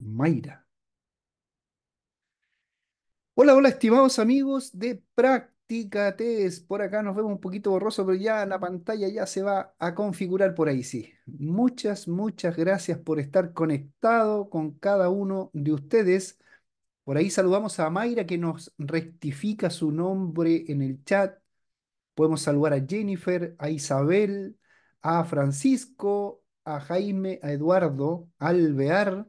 Mayra. Hola, hola, estimados amigos de test Por acá nos vemos un poquito borroso, pero ya la pantalla ya se va a configurar por ahí, sí. Muchas, muchas gracias por estar conectado con cada uno de ustedes. Por ahí saludamos a Mayra que nos rectifica su nombre en el chat. Podemos saludar a Jennifer, a Isabel, a Francisco, a Jaime, a Eduardo, a Alvear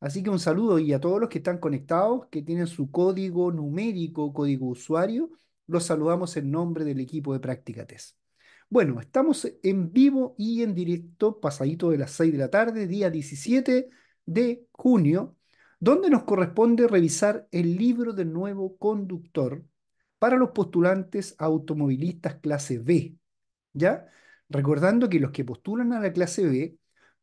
Así que un saludo y a todos los que están conectados, que tienen su código numérico, código usuario, los saludamos en nombre del equipo de práctica test. Bueno, estamos en vivo y en directo, pasadito de las 6 de la tarde, día 17 de junio, donde nos corresponde revisar el libro del nuevo conductor para los postulantes automovilistas clase B, ¿ya? Recordando que los que postulan a la clase B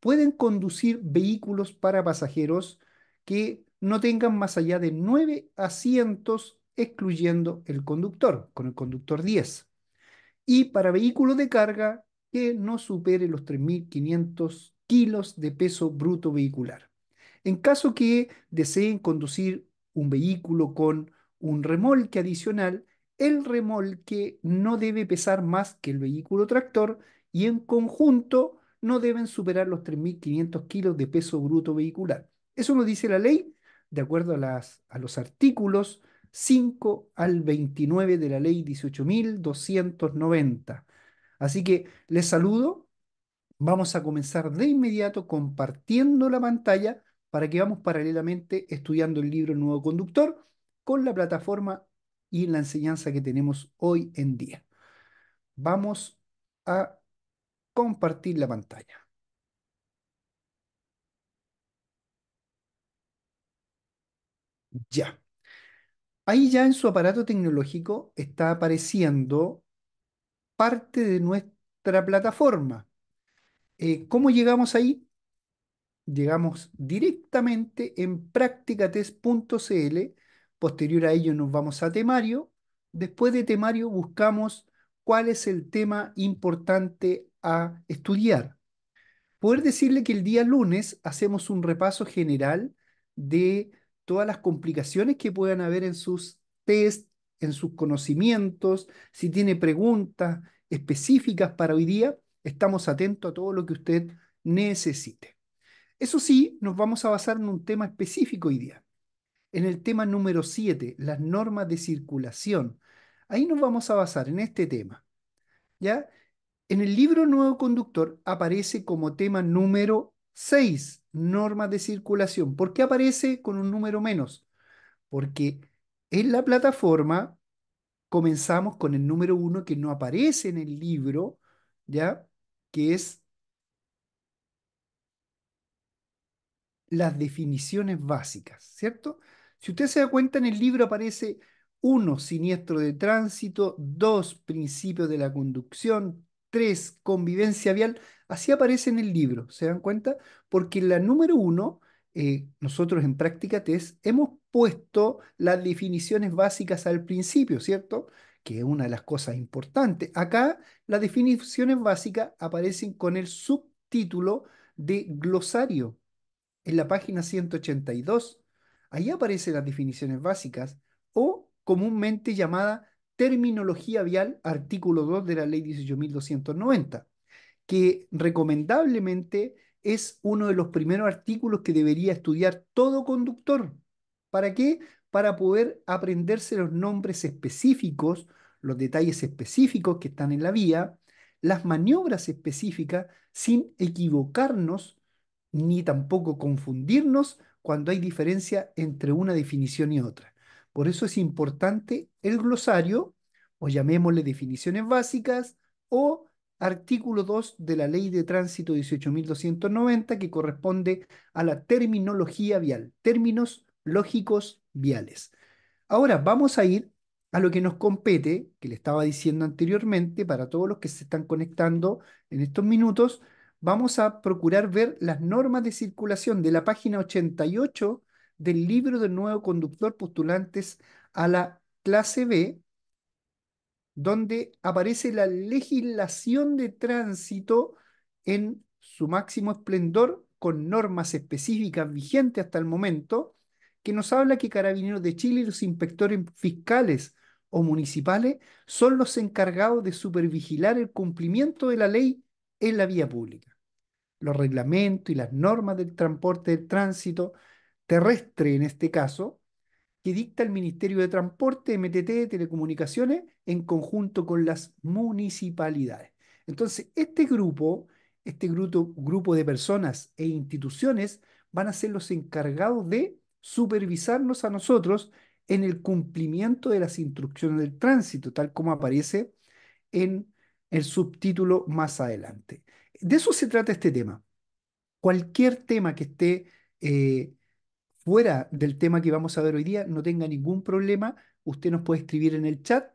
pueden conducir vehículos para pasajeros que no tengan más allá de nueve asientos, excluyendo el conductor, con el conductor 10. Y para vehículos de carga que no supere los 3.500 kilos de peso bruto vehicular. En caso que deseen conducir un vehículo con un remolque adicional, el remolque no debe pesar más que el vehículo tractor y en conjunto no deben superar los 3.500 kilos de peso bruto vehicular. Eso nos dice la ley de acuerdo a, las, a los artículos 5 al 29 de la ley 18.290. Así que les saludo. Vamos a comenzar de inmediato compartiendo la pantalla para que vamos paralelamente estudiando el libro Nuevo Conductor con la plataforma y la enseñanza que tenemos hoy en día. Vamos a compartir la pantalla. Ya. Ahí ya en su aparato tecnológico está apareciendo parte de nuestra plataforma. Eh, ¿Cómo llegamos ahí? Llegamos directamente en practicatest.cl. Posterior a ello nos vamos a temario. Después de temario buscamos cuál es el tema importante a estudiar. Poder decirle que el día lunes hacemos un repaso general de todas las complicaciones que puedan haber en sus test, en sus conocimientos, si tiene preguntas específicas para hoy día, estamos atentos a todo lo que usted necesite. Eso sí, nos vamos a basar en un tema específico hoy día, en el tema número 7, las normas de circulación. Ahí nos vamos a basar en este tema. ¿Ya? En el libro Nuevo Conductor aparece como tema número 6, normas de circulación. ¿Por qué aparece con un número menos? Porque en la plataforma comenzamos con el número 1 que no aparece en el libro, ¿ya? Que es las definiciones básicas, ¿cierto? Si usted se da cuenta, en el libro aparece 1, siniestro de tránsito, 2, principios de la conducción, convivencia vial, así aparece en el libro, ¿se dan cuenta? Porque la número uno, eh, nosotros en práctica test hemos puesto las definiciones básicas al principio, ¿cierto? Que es una de las cosas importantes. Acá las definiciones básicas aparecen con el subtítulo de glosario en la página 182. Ahí aparecen las definiciones básicas o comúnmente llamada Terminología vial, artículo 2 de la ley 18.290, que recomendablemente es uno de los primeros artículos que debería estudiar todo conductor. ¿Para qué? Para poder aprenderse los nombres específicos, los detalles específicos que están en la vía, las maniobras específicas sin equivocarnos ni tampoco confundirnos cuando hay diferencia entre una definición y otra. Por eso es importante el glosario, o llamémosle definiciones básicas, o artículo 2 de la Ley de Tránsito 18.290, que corresponde a la terminología vial, términos lógicos viales. Ahora vamos a ir a lo que nos compete, que le estaba diciendo anteriormente, para todos los que se están conectando en estos minutos, vamos a procurar ver las normas de circulación de la página 88 del libro del nuevo conductor postulantes a la clase B, donde aparece la legislación de tránsito en su máximo esplendor con normas específicas vigentes hasta el momento, que nos habla que Carabineros de Chile y los inspectores fiscales o municipales son los encargados de supervigilar el cumplimiento de la ley en la vía pública. Los reglamentos y las normas del transporte del tránsito terrestre en este caso, que dicta el Ministerio de Transporte, MTT, Telecomunicaciones, en conjunto con las municipalidades. Entonces, este grupo, este grupo, de personas e instituciones van a ser los encargados de supervisarnos a nosotros en el cumplimiento de las instrucciones del tránsito, tal como aparece en el subtítulo más adelante. De eso se trata este tema. Cualquier tema que esté eh, fuera del tema que vamos a ver hoy día, no tenga ningún problema, usted nos puede escribir en el chat,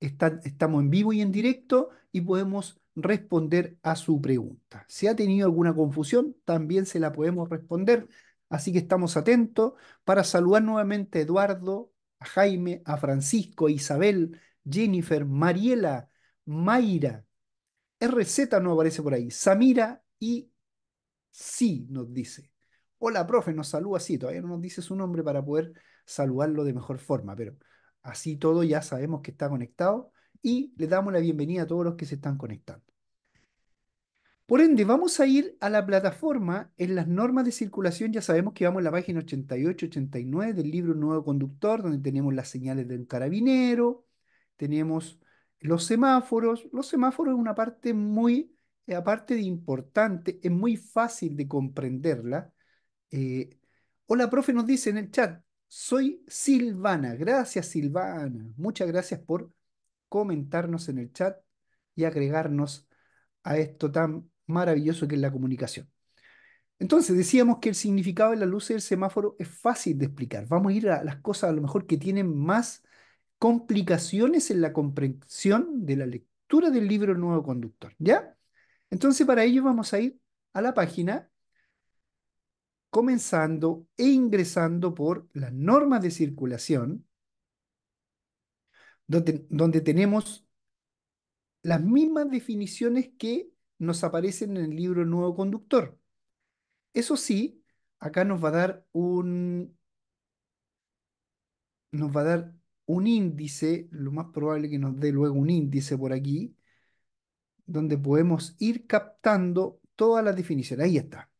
estamos en vivo y en directo y podemos responder a su pregunta. Si ha tenido alguna confusión, también se la podemos responder, así que estamos atentos para saludar nuevamente a Eduardo, a Jaime, a Francisco, a Isabel, Jennifer, Mariela, Mayra, RZ no aparece por ahí, Samira y sí nos dice hola, profe, nos saluda así, todavía no nos dice su nombre para poder saludarlo de mejor forma, pero así todo ya sabemos que está conectado y le damos la bienvenida a todos los que se están conectando. Por ende, vamos a ir a la plataforma en las normas de circulación. Ya sabemos que vamos a la página 88-89 del libro Nuevo Conductor, donde tenemos las señales de un carabinero, tenemos los semáforos. Los semáforos es una parte muy, aparte de importante, es muy fácil de comprenderla, eh, hola, profe, nos dice en el chat. Soy Silvana. Gracias, Silvana. Muchas gracias por comentarnos en el chat y agregarnos a esto tan maravilloso que es la comunicación. Entonces, decíamos que el significado de la luz del semáforo es fácil de explicar. Vamos a ir a las cosas a lo mejor que tienen más complicaciones en la comprensión de la lectura del libro Nuevo Conductor, ¿ya? Entonces, para ello vamos a ir a la página comenzando e ingresando por las normas de circulación, donde, donde tenemos las mismas definiciones que nos aparecen en el libro Nuevo Conductor. Eso sí, acá nos va a dar un, nos va a dar un índice, lo más probable que nos dé luego un índice por aquí, donde podemos ir captando todas las definiciones. Ahí está.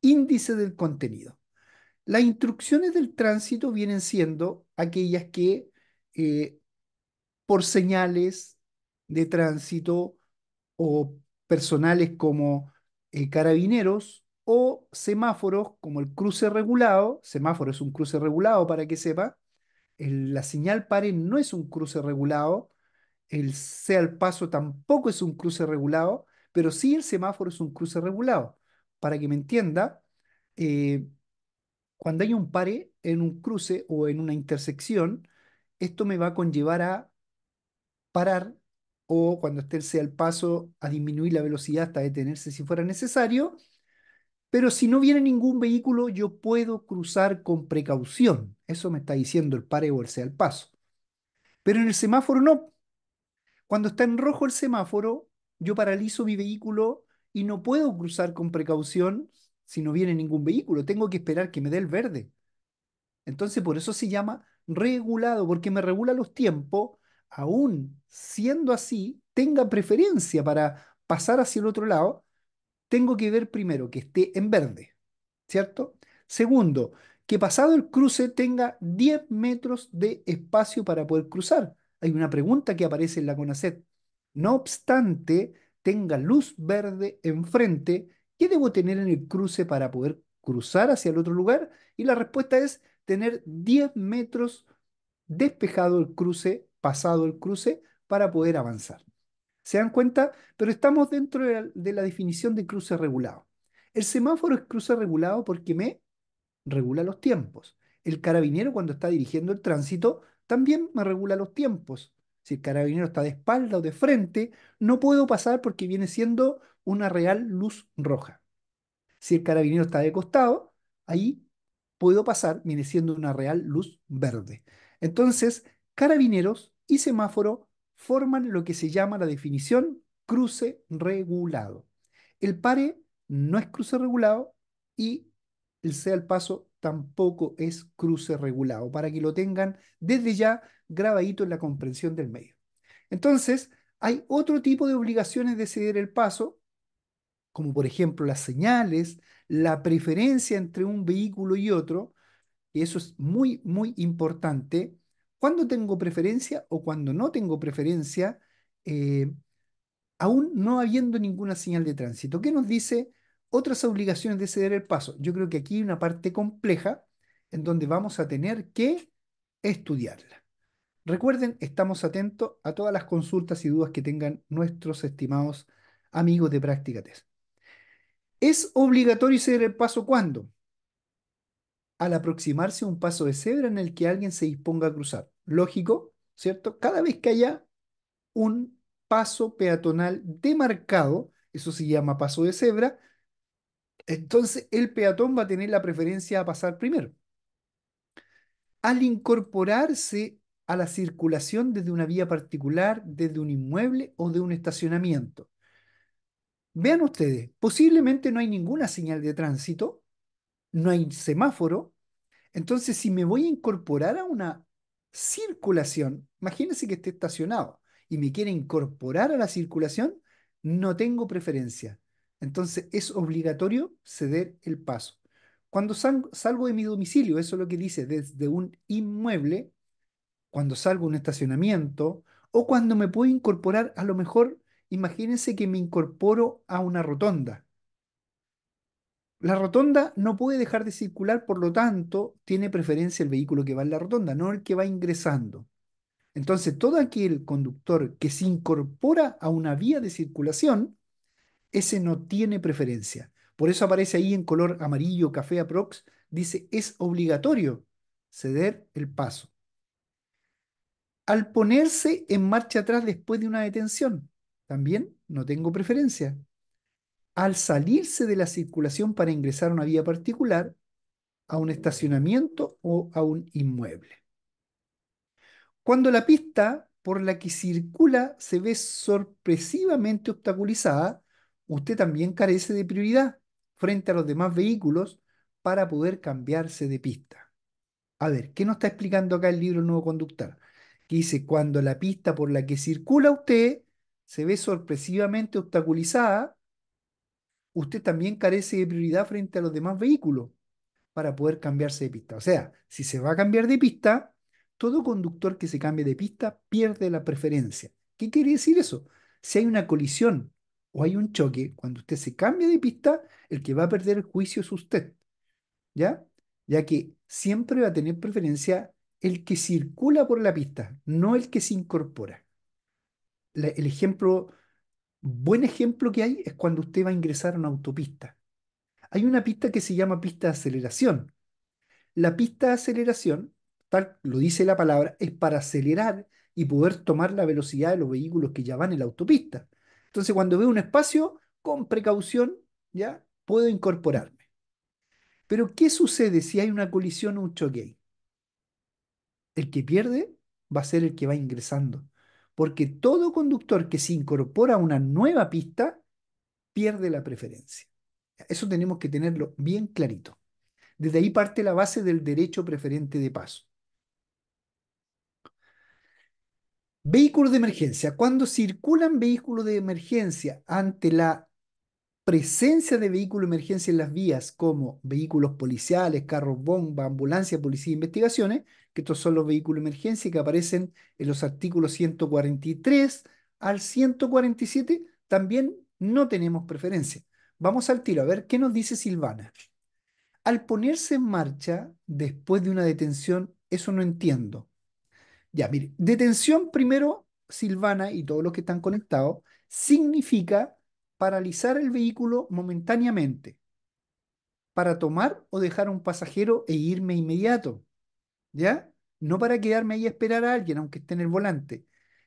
Índice del contenido. Las instrucciones del tránsito vienen siendo aquellas que eh, por señales de tránsito o personales como eh, carabineros o semáforos como el cruce regulado, semáforo es un cruce regulado para que sepa, la señal pare no es un cruce regulado, el sea al paso tampoco es un cruce regulado, pero sí el semáforo es un cruce regulado para que me entienda, eh, cuando hay un pare en un cruce o en una intersección, esto me va a conllevar a parar o cuando esté el sea el paso a disminuir la velocidad hasta detenerse si fuera necesario. Pero si no viene ningún vehículo, yo puedo cruzar con precaución. Eso me está diciendo el pare o el sea el paso. Pero en el semáforo no. Cuando está en rojo el semáforo, yo paralizo mi vehículo y no puedo cruzar con precaución si no viene ningún vehículo. Tengo que esperar que me dé el verde. Entonces, por eso se llama regulado, porque me regula los tiempos, aún siendo así, tenga preferencia para pasar hacia el otro lado, tengo que ver primero que esté en verde, ¿cierto? Segundo, que pasado el cruce tenga 10 metros de espacio para poder cruzar. Hay una pregunta que aparece en la CONACET. No obstante, tenga luz verde enfrente, ¿qué debo tener en el cruce para poder cruzar hacia el otro lugar? Y la respuesta es tener 10 metros despejado el cruce, pasado el cruce, para poder avanzar. ¿Se dan cuenta? Pero estamos dentro de la, de la definición de cruce regulado. El semáforo es cruce regulado porque me regula los tiempos. El carabinero cuando está dirigiendo el tránsito también me regula los tiempos si el carabinero está de espalda o de frente, no puedo pasar porque viene siendo una real luz roja. Si el carabinero está de costado, ahí puedo pasar, viene siendo una real luz verde. Entonces, carabineros y semáforo forman lo que se llama la definición cruce regulado. El pare no es cruce regulado y el sea el paso tampoco es cruce regulado, para que lo tengan desde ya grabadito en la comprensión del medio. Entonces, hay otro tipo de obligaciones de ceder el paso, como por ejemplo las señales, la preferencia entre un vehículo y otro, y eso es muy, muy importante. Cuando tengo preferencia o cuando no tengo preferencia, eh, aún no habiendo ninguna señal de tránsito. ¿Qué nos dice otras obligaciones de ceder el paso. Yo creo que aquí hay una parte compleja en donde vamos a tener que estudiarla. Recuerden, estamos atentos a todas las consultas y dudas que tengan nuestros estimados amigos de Práctica Test. ¿Es obligatorio ceder el paso cuándo? Al aproximarse a un paso de cebra en el que alguien se disponga a cruzar. Lógico, ¿cierto? Cada vez que haya un paso peatonal demarcado, eso se llama paso de cebra, entonces el peatón va a tener la preferencia a pasar primero. Al incorporarse a la circulación desde una vía particular, desde un inmueble o de un estacionamiento. Vean ustedes, posiblemente no hay ninguna señal de tránsito, no hay semáforo, entonces si me voy a incorporar a una circulación, imagínense que esté estacionado y me quiere incorporar a la circulación, no tengo preferencia. Entonces es obligatorio ceder el paso. Cuando salgo de mi domicilio, eso es lo que dice, desde un inmueble, cuando salgo a un estacionamiento o cuando me puedo incorporar, a lo mejor, imagínense que me incorporo a una rotonda. La rotonda no puede dejar de circular, por lo tanto, tiene preferencia el vehículo que va en la rotonda, no el que va ingresando. Entonces, todo aquel conductor que se incorpora a una vía de circulación ese no tiene preferencia. Por eso aparece ahí en color amarillo, café aprox, dice es obligatorio ceder el paso. Al ponerse en marcha atrás después de una detención, también no tengo preferencia. Al salirse de la circulación para ingresar a una vía particular, a un estacionamiento o a un inmueble. Cuando la pista por la que circula se ve sorpresivamente obstaculizada, usted también carece de prioridad frente a los demás vehículos para poder cambiarse de pista. A ver, ¿qué nos está explicando acá el libro Nuevo Conductor? Que dice, cuando la pista por la que circula usted se ve sorpresivamente obstaculizada, usted también carece de prioridad frente a los demás vehículos para poder cambiarse de pista. O sea, si se va a cambiar de pista, todo conductor que se cambie de pista pierde la preferencia. ¿Qué quiere decir eso? Si hay una colisión o hay un choque, cuando usted se cambia de pista, el que va a perder el juicio es usted, ¿ya? Ya que siempre va a tener preferencia el que circula por la pista, no el que se incorpora. el ejemplo, buen ejemplo que hay es cuando usted va a ingresar a una autopista. Hay una pista que se llama pista de aceleración. La pista de aceleración, tal lo dice la palabra, es para acelerar y poder tomar la velocidad de los vehículos que ya van en la autopista. Entonces, cuando veo un espacio, con precaución, ¿ya? Puedo incorporarme. Pero, ¿qué sucede si hay una colisión o un choque? El que pierde va a ser el que va ingresando. Porque todo conductor que se incorpora a una nueva pista pierde la preferencia. Eso tenemos que tenerlo bien clarito. Desde ahí parte la base del derecho preferente de paso. Vehículos de emergencia. Cuando circulan vehículos de emergencia ante la presencia de vehículos de emergencia en las vías, como vehículos policiales, carros bomba, ambulancia, policía e investigaciones, que estos son los vehículos de emergencia que aparecen en los artículos 143 al 147, también no tenemos preferencia. Vamos al tiro, a ver qué nos dice Silvana. Al ponerse en marcha después de una detención, eso no entiendo. Ya, mire, detención primero, Silvana y todos los que están conectados, significa paralizar el vehículo momentáneamente para tomar o dejar a un pasajero e irme inmediato. ¿Ya? No para quedarme ahí a esperar a alguien, aunque esté en el volante.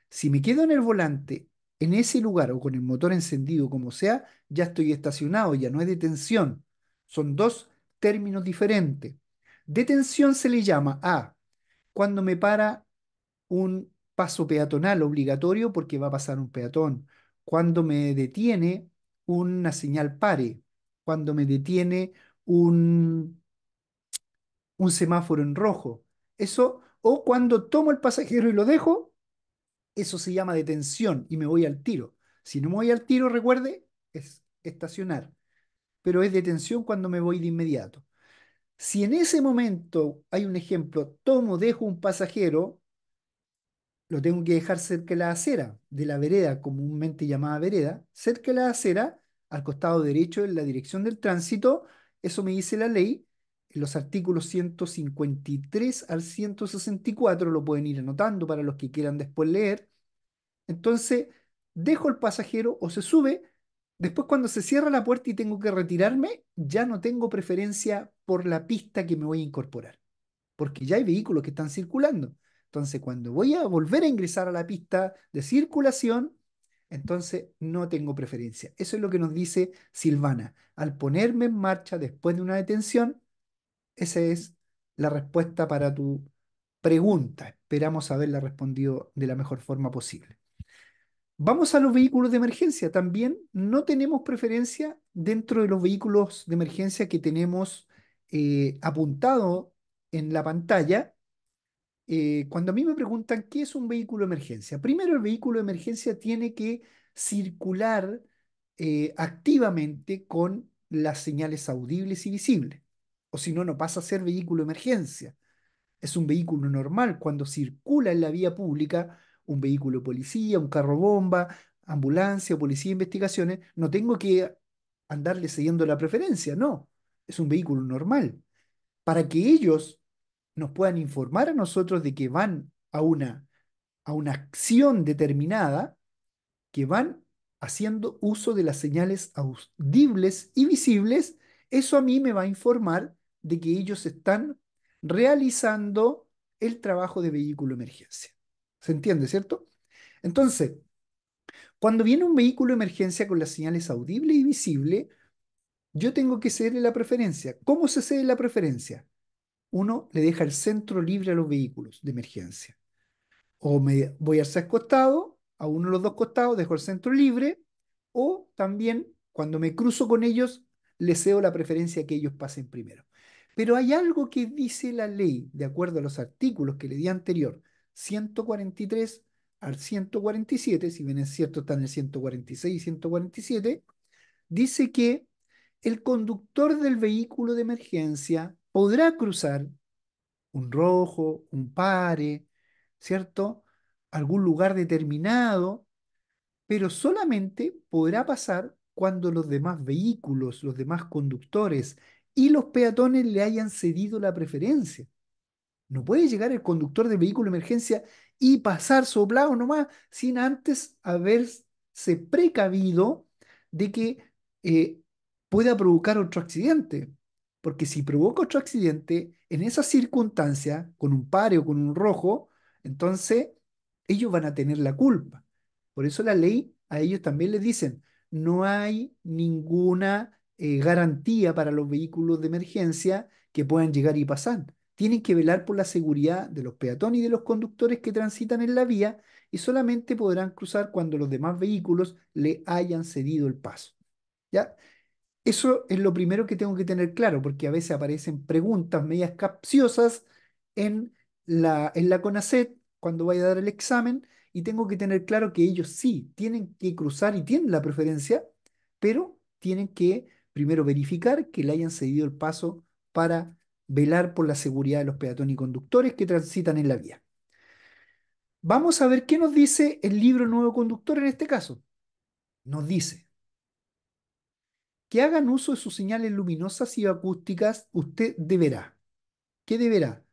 Si me quedo en el volante, en ese lugar o con el motor encendido, como sea, ya estoy estacionado, ya no es detención. Son dos términos diferentes. Detención se le llama a cuando me para un paso peatonal obligatorio porque va a pasar un peatón. Cuando me detiene una señal pare, cuando me detiene un, un semáforo en rojo. Eso, o cuando tomo el pasajero y lo dejo, eso se llama detención y me voy al tiro. Si no me voy al tiro, recuerde, es estacionar. Pero es detención cuando me voy de inmediato. Si en ese momento hay un ejemplo, tomo, dejo un pasajero, lo tengo que dejar cerca de la acera, de la vereda comúnmente llamada vereda, cerca de la acera, al costado derecho en la dirección del tránsito, eso me dice la ley, en los artículos 153 al 164, lo pueden ir anotando para los que quieran después leer. Entonces, dejo el pasajero o se sube, después cuando se cierra la puerta y tengo que retirarme, ya no tengo preferencia por la pista que me voy a incorporar, porque ya hay vehículos que están circulando. Entonces, cuando voy a volver a ingresar a la pista de circulación, entonces no tengo preferencia. Eso es lo que nos dice Silvana. Al ponerme en marcha después de una detención, esa es la respuesta para tu pregunta. Esperamos haberla respondido de la mejor forma posible. Vamos a los vehículos de emergencia. También no tenemos preferencia dentro de los vehículos de emergencia que tenemos eh, apuntado en la pantalla. Eh, cuando a mí me preguntan qué es un vehículo de emergencia, primero el vehículo de emergencia tiene que circular eh, activamente con las señales audibles y visibles, o si no, no pasa a ser vehículo de emergencia. Es un vehículo normal cuando circula en la vía pública un vehículo policía, un carro bomba, ambulancia, policía de investigaciones, no tengo que andarle siguiendo la preferencia, no, es un vehículo normal. Para que ellos nos puedan informar a nosotros de que van a una, a una acción determinada, que van haciendo uso de las señales audibles y visibles, eso a mí me va a informar de que ellos están realizando el trabajo de vehículo emergencia. ¿Se entiende, cierto? Entonces, cuando viene un vehículo emergencia con las señales audible y visible, yo tengo que ceder la preferencia. ¿Cómo se cede la preferencia? uno le deja el centro libre a los vehículos de emergencia. O me voy a ser costado, a uno de los dos costados dejo el centro libre, o también cuando me cruzo con ellos, les cedo la preferencia que ellos pasen primero. Pero hay algo que dice la ley, de acuerdo a los artículos que le di anterior, 143 al 147, si bien es cierto, están en el 146 y 147, dice que el conductor del vehículo de emergencia podrá cruzar un rojo, un pare, ¿cierto? Algún lugar determinado, pero solamente podrá pasar cuando los demás vehículos, los demás conductores y los peatones le hayan cedido la preferencia. No puede llegar el conductor de vehículo de emergencia y pasar soplado nomás sin antes haberse precavido de que eh, pueda provocar otro accidente porque si provoca otro accidente, en esa circunstancia, con un paro o con un rojo, entonces ellos van a tener la culpa. Por eso la ley a ellos también les dicen, no hay ninguna eh, garantía para los vehículos de emergencia que puedan llegar y pasar. Tienen que velar por la seguridad de los peatones y de los conductores que transitan en la vía y solamente podrán cruzar cuando los demás vehículos le hayan cedido el paso. ¿Ya? Eso es lo primero que tengo que tener claro, porque a veces aparecen preguntas medias capciosas en la, en la CONACET cuando vaya a dar el examen y tengo que tener claro que ellos sí tienen que cruzar y tienen la preferencia, pero tienen que primero verificar que le hayan cedido el paso para velar por la seguridad de los peatones y conductores que transitan en la vía. Vamos a ver qué nos dice el libro Nuevo Conductor en este caso. Nos dice, que hagan uso de sus señales luminosas y acústicas, usted deberá. ¿Qué deberá?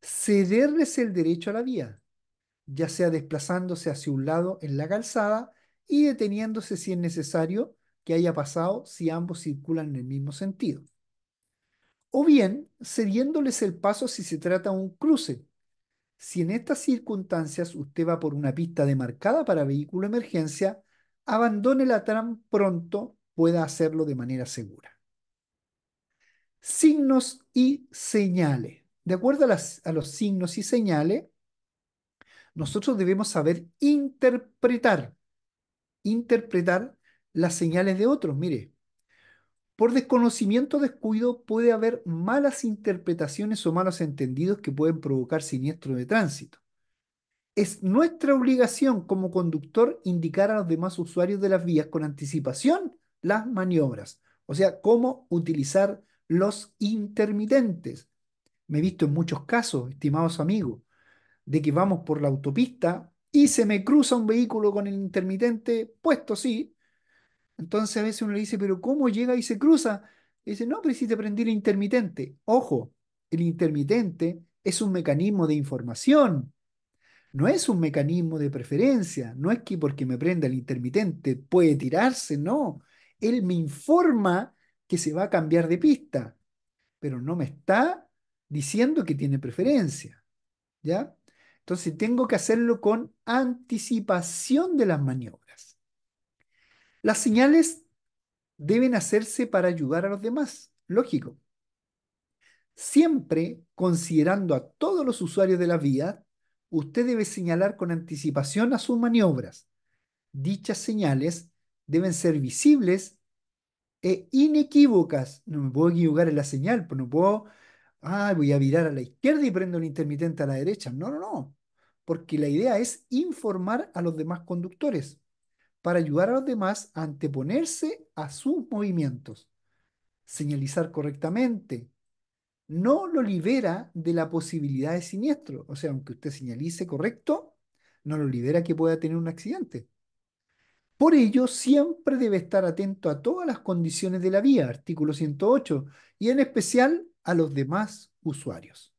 Cederles el derecho a la vía, ya sea desplazándose hacia un lado en la calzada y deteniéndose si es necesario que haya pasado si ambos circulan en el mismo sentido. O bien cediéndoles el paso si se trata de un cruce. Si en estas circunstancias usted va por una pista demarcada para vehículo de emergencia, abandone la tram pronto pueda hacerlo de manera segura. Signos y señales. De acuerdo a, los signos y señales, nosotros debemos saber interpretar, interpretar las señales de otros. Mire, por desconocimiento o descuido puede haber malas interpretaciones o malos entendidos que pueden provocar siniestro de tránsito. Es nuestra obligación como conductor indicar a los demás usuarios de las vías con anticipación las maniobras, o sea, cómo utilizar los intermitentes. Me he visto en muchos casos, estimados amigos, de que vamos por la autopista y se me cruza un vehículo con el intermitente puesto, sí. Entonces a veces uno le dice, pero ¿cómo llega y se cruza? Y dice, no, pero si el intermitente. Ojo, el intermitente es un mecanismo de información, no es un mecanismo de preferencia, no es que porque me prenda el intermitente puede tirarse, no, él me informa que se va a cambiar de pista, pero no me está diciendo que tiene preferencia. ¿Ya? Entonces tengo que hacerlo con anticipación de las maniobras. Las señales deben hacerse para ayudar a los demás, lógico. Siempre considerando a todos los usuarios de la vía, usted debe señalar con anticipación a sus maniobras. Dichas señales deben ser visibles e inequívocas. No me puedo equivocar en la señal, pues no puedo, ah, voy a virar a la izquierda y prendo un intermitente a la derecha. No, no, no. Porque la idea es informar a los demás conductores para ayudar a los demás a anteponerse a sus movimientos. Señalizar correctamente no lo libera de la posibilidad de siniestro. O sea, aunque usted señalice correcto, no lo libera que pueda tener un accidente. Por ello, siempre debe estar atento a todas las condiciones de la vía, artículo 108, y en especial a los demás usuarios.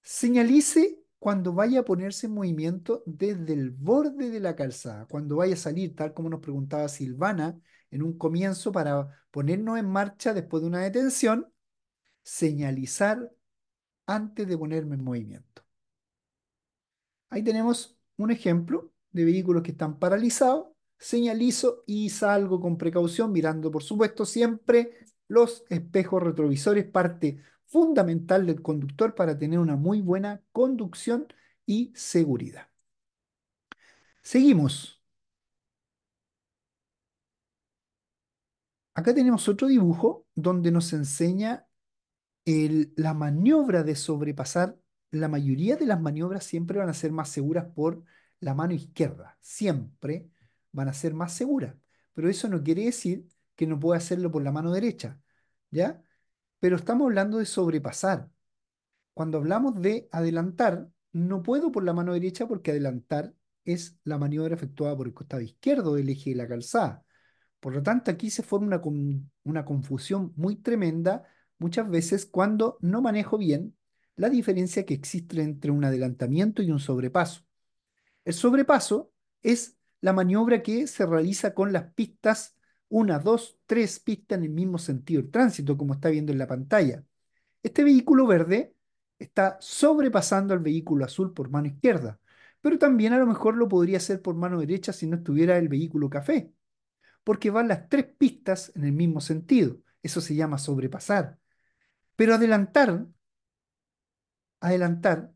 Señalice cuando vaya a ponerse en movimiento desde el borde de la calzada, cuando vaya a salir, tal como nos preguntaba Silvana en un comienzo, para ponernos en marcha después de una detención, señalizar antes de ponerme en movimiento. Ahí tenemos un ejemplo de vehículos que están paralizados señalizo y salgo con precaución, mirando por supuesto siempre los espejos retrovisores, parte fundamental del conductor para tener una muy buena conducción y seguridad. Seguimos. Acá tenemos otro dibujo donde nos enseña la maniobra de sobrepasar. La mayoría de las maniobras siempre van a ser más seguras por la mano izquierda, siempre van a ser más seguras. Pero eso no quiere decir que no pueda hacerlo por la mano derecha, ¿ya? Pero estamos hablando de sobrepasar. Cuando hablamos de adelantar, no puedo por la mano derecha porque adelantar es la maniobra efectuada por el costado izquierdo del eje de la calzada. Por lo tanto, aquí se forma una, una confusión muy tremenda muchas veces cuando no manejo bien la diferencia que existe entre un adelantamiento y un sobrepaso. El sobrepaso es la maniobra que se realiza con las pistas, una, dos, tres pistas en el mismo sentido del tránsito, como está viendo en la pantalla. Este vehículo verde está sobrepasando al vehículo azul por mano izquierda, pero también a lo mejor lo podría hacer por mano derecha si no estuviera el vehículo café, porque van las tres pistas en el mismo sentido. Eso se llama sobrepasar. Pero adelantar, adelantar,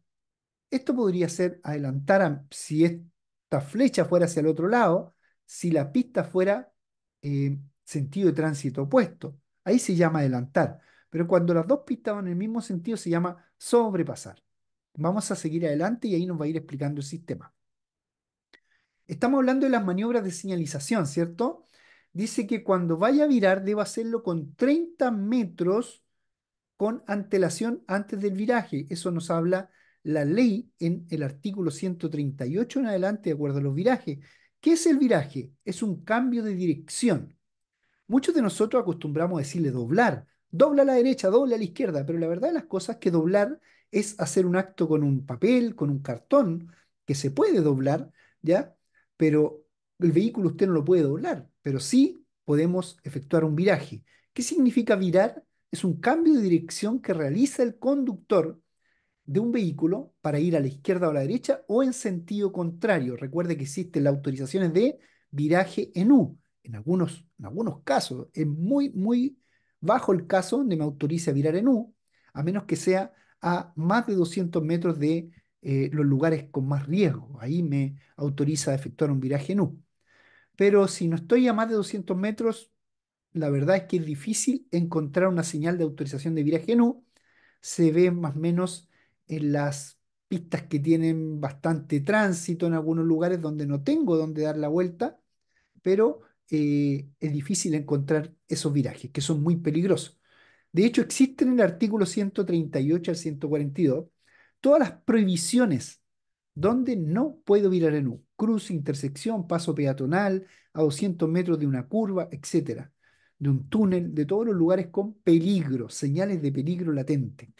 esto podría ser adelantar si es flecha fuera hacia el otro lado, si la pista fuera eh, sentido de tránsito opuesto. Ahí se llama adelantar. Pero cuando las dos pistas van en el mismo sentido, se llama sobrepasar. Vamos a seguir adelante y ahí nos va a ir explicando el sistema. Estamos hablando de las maniobras de señalización, ¿cierto? Dice que cuando vaya a virar, deba hacerlo con 30 metros con antelación antes del viraje. Eso nos habla la ley en el artículo 138 en adelante, de acuerdo a los virajes. ¿Qué es el viraje? Es un cambio de dirección. Muchos de nosotros acostumbramos a decirle doblar, dobla a la derecha, dobla a la izquierda, pero la verdad de las cosas es que doblar es hacer un acto con un papel, con un cartón, que se puede doblar, ¿ya? Pero el vehículo usted no lo puede doblar, pero sí podemos efectuar un viraje. ¿Qué significa virar? Es un cambio de dirección que realiza el conductor de un vehículo para ir a la izquierda o a la derecha o en sentido contrario. Recuerde que existen las autorizaciones de viraje en U. En algunos, en algunos casos es muy, muy bajo el caso donde me autorice a virar en U, a menos que sea a más de 200 metros de eh, los lugares con más riesgo. Ahí me autoriza a efectuar un viraje en U. Pero si no estoy a más de 200 metros, la verdad es que es difícil encontrar una señal de autorización de viraje en U. Se ve más o menos en las pistas que tienen bastante tránsito en algunos lugares donde no tengo donde dar la vuelta, pero eh, es difícil encontrar esos virajes, que son muy peligrosos. De hecho, existen en el artículo 138 al 142 todas las prohibiciones donde no puedo virar en U. Cruce, intersección, paso peatonal, a 200 metros de una curva, etcétera, de un túnel, de todos los lugares con peligro, señales de peligro latente,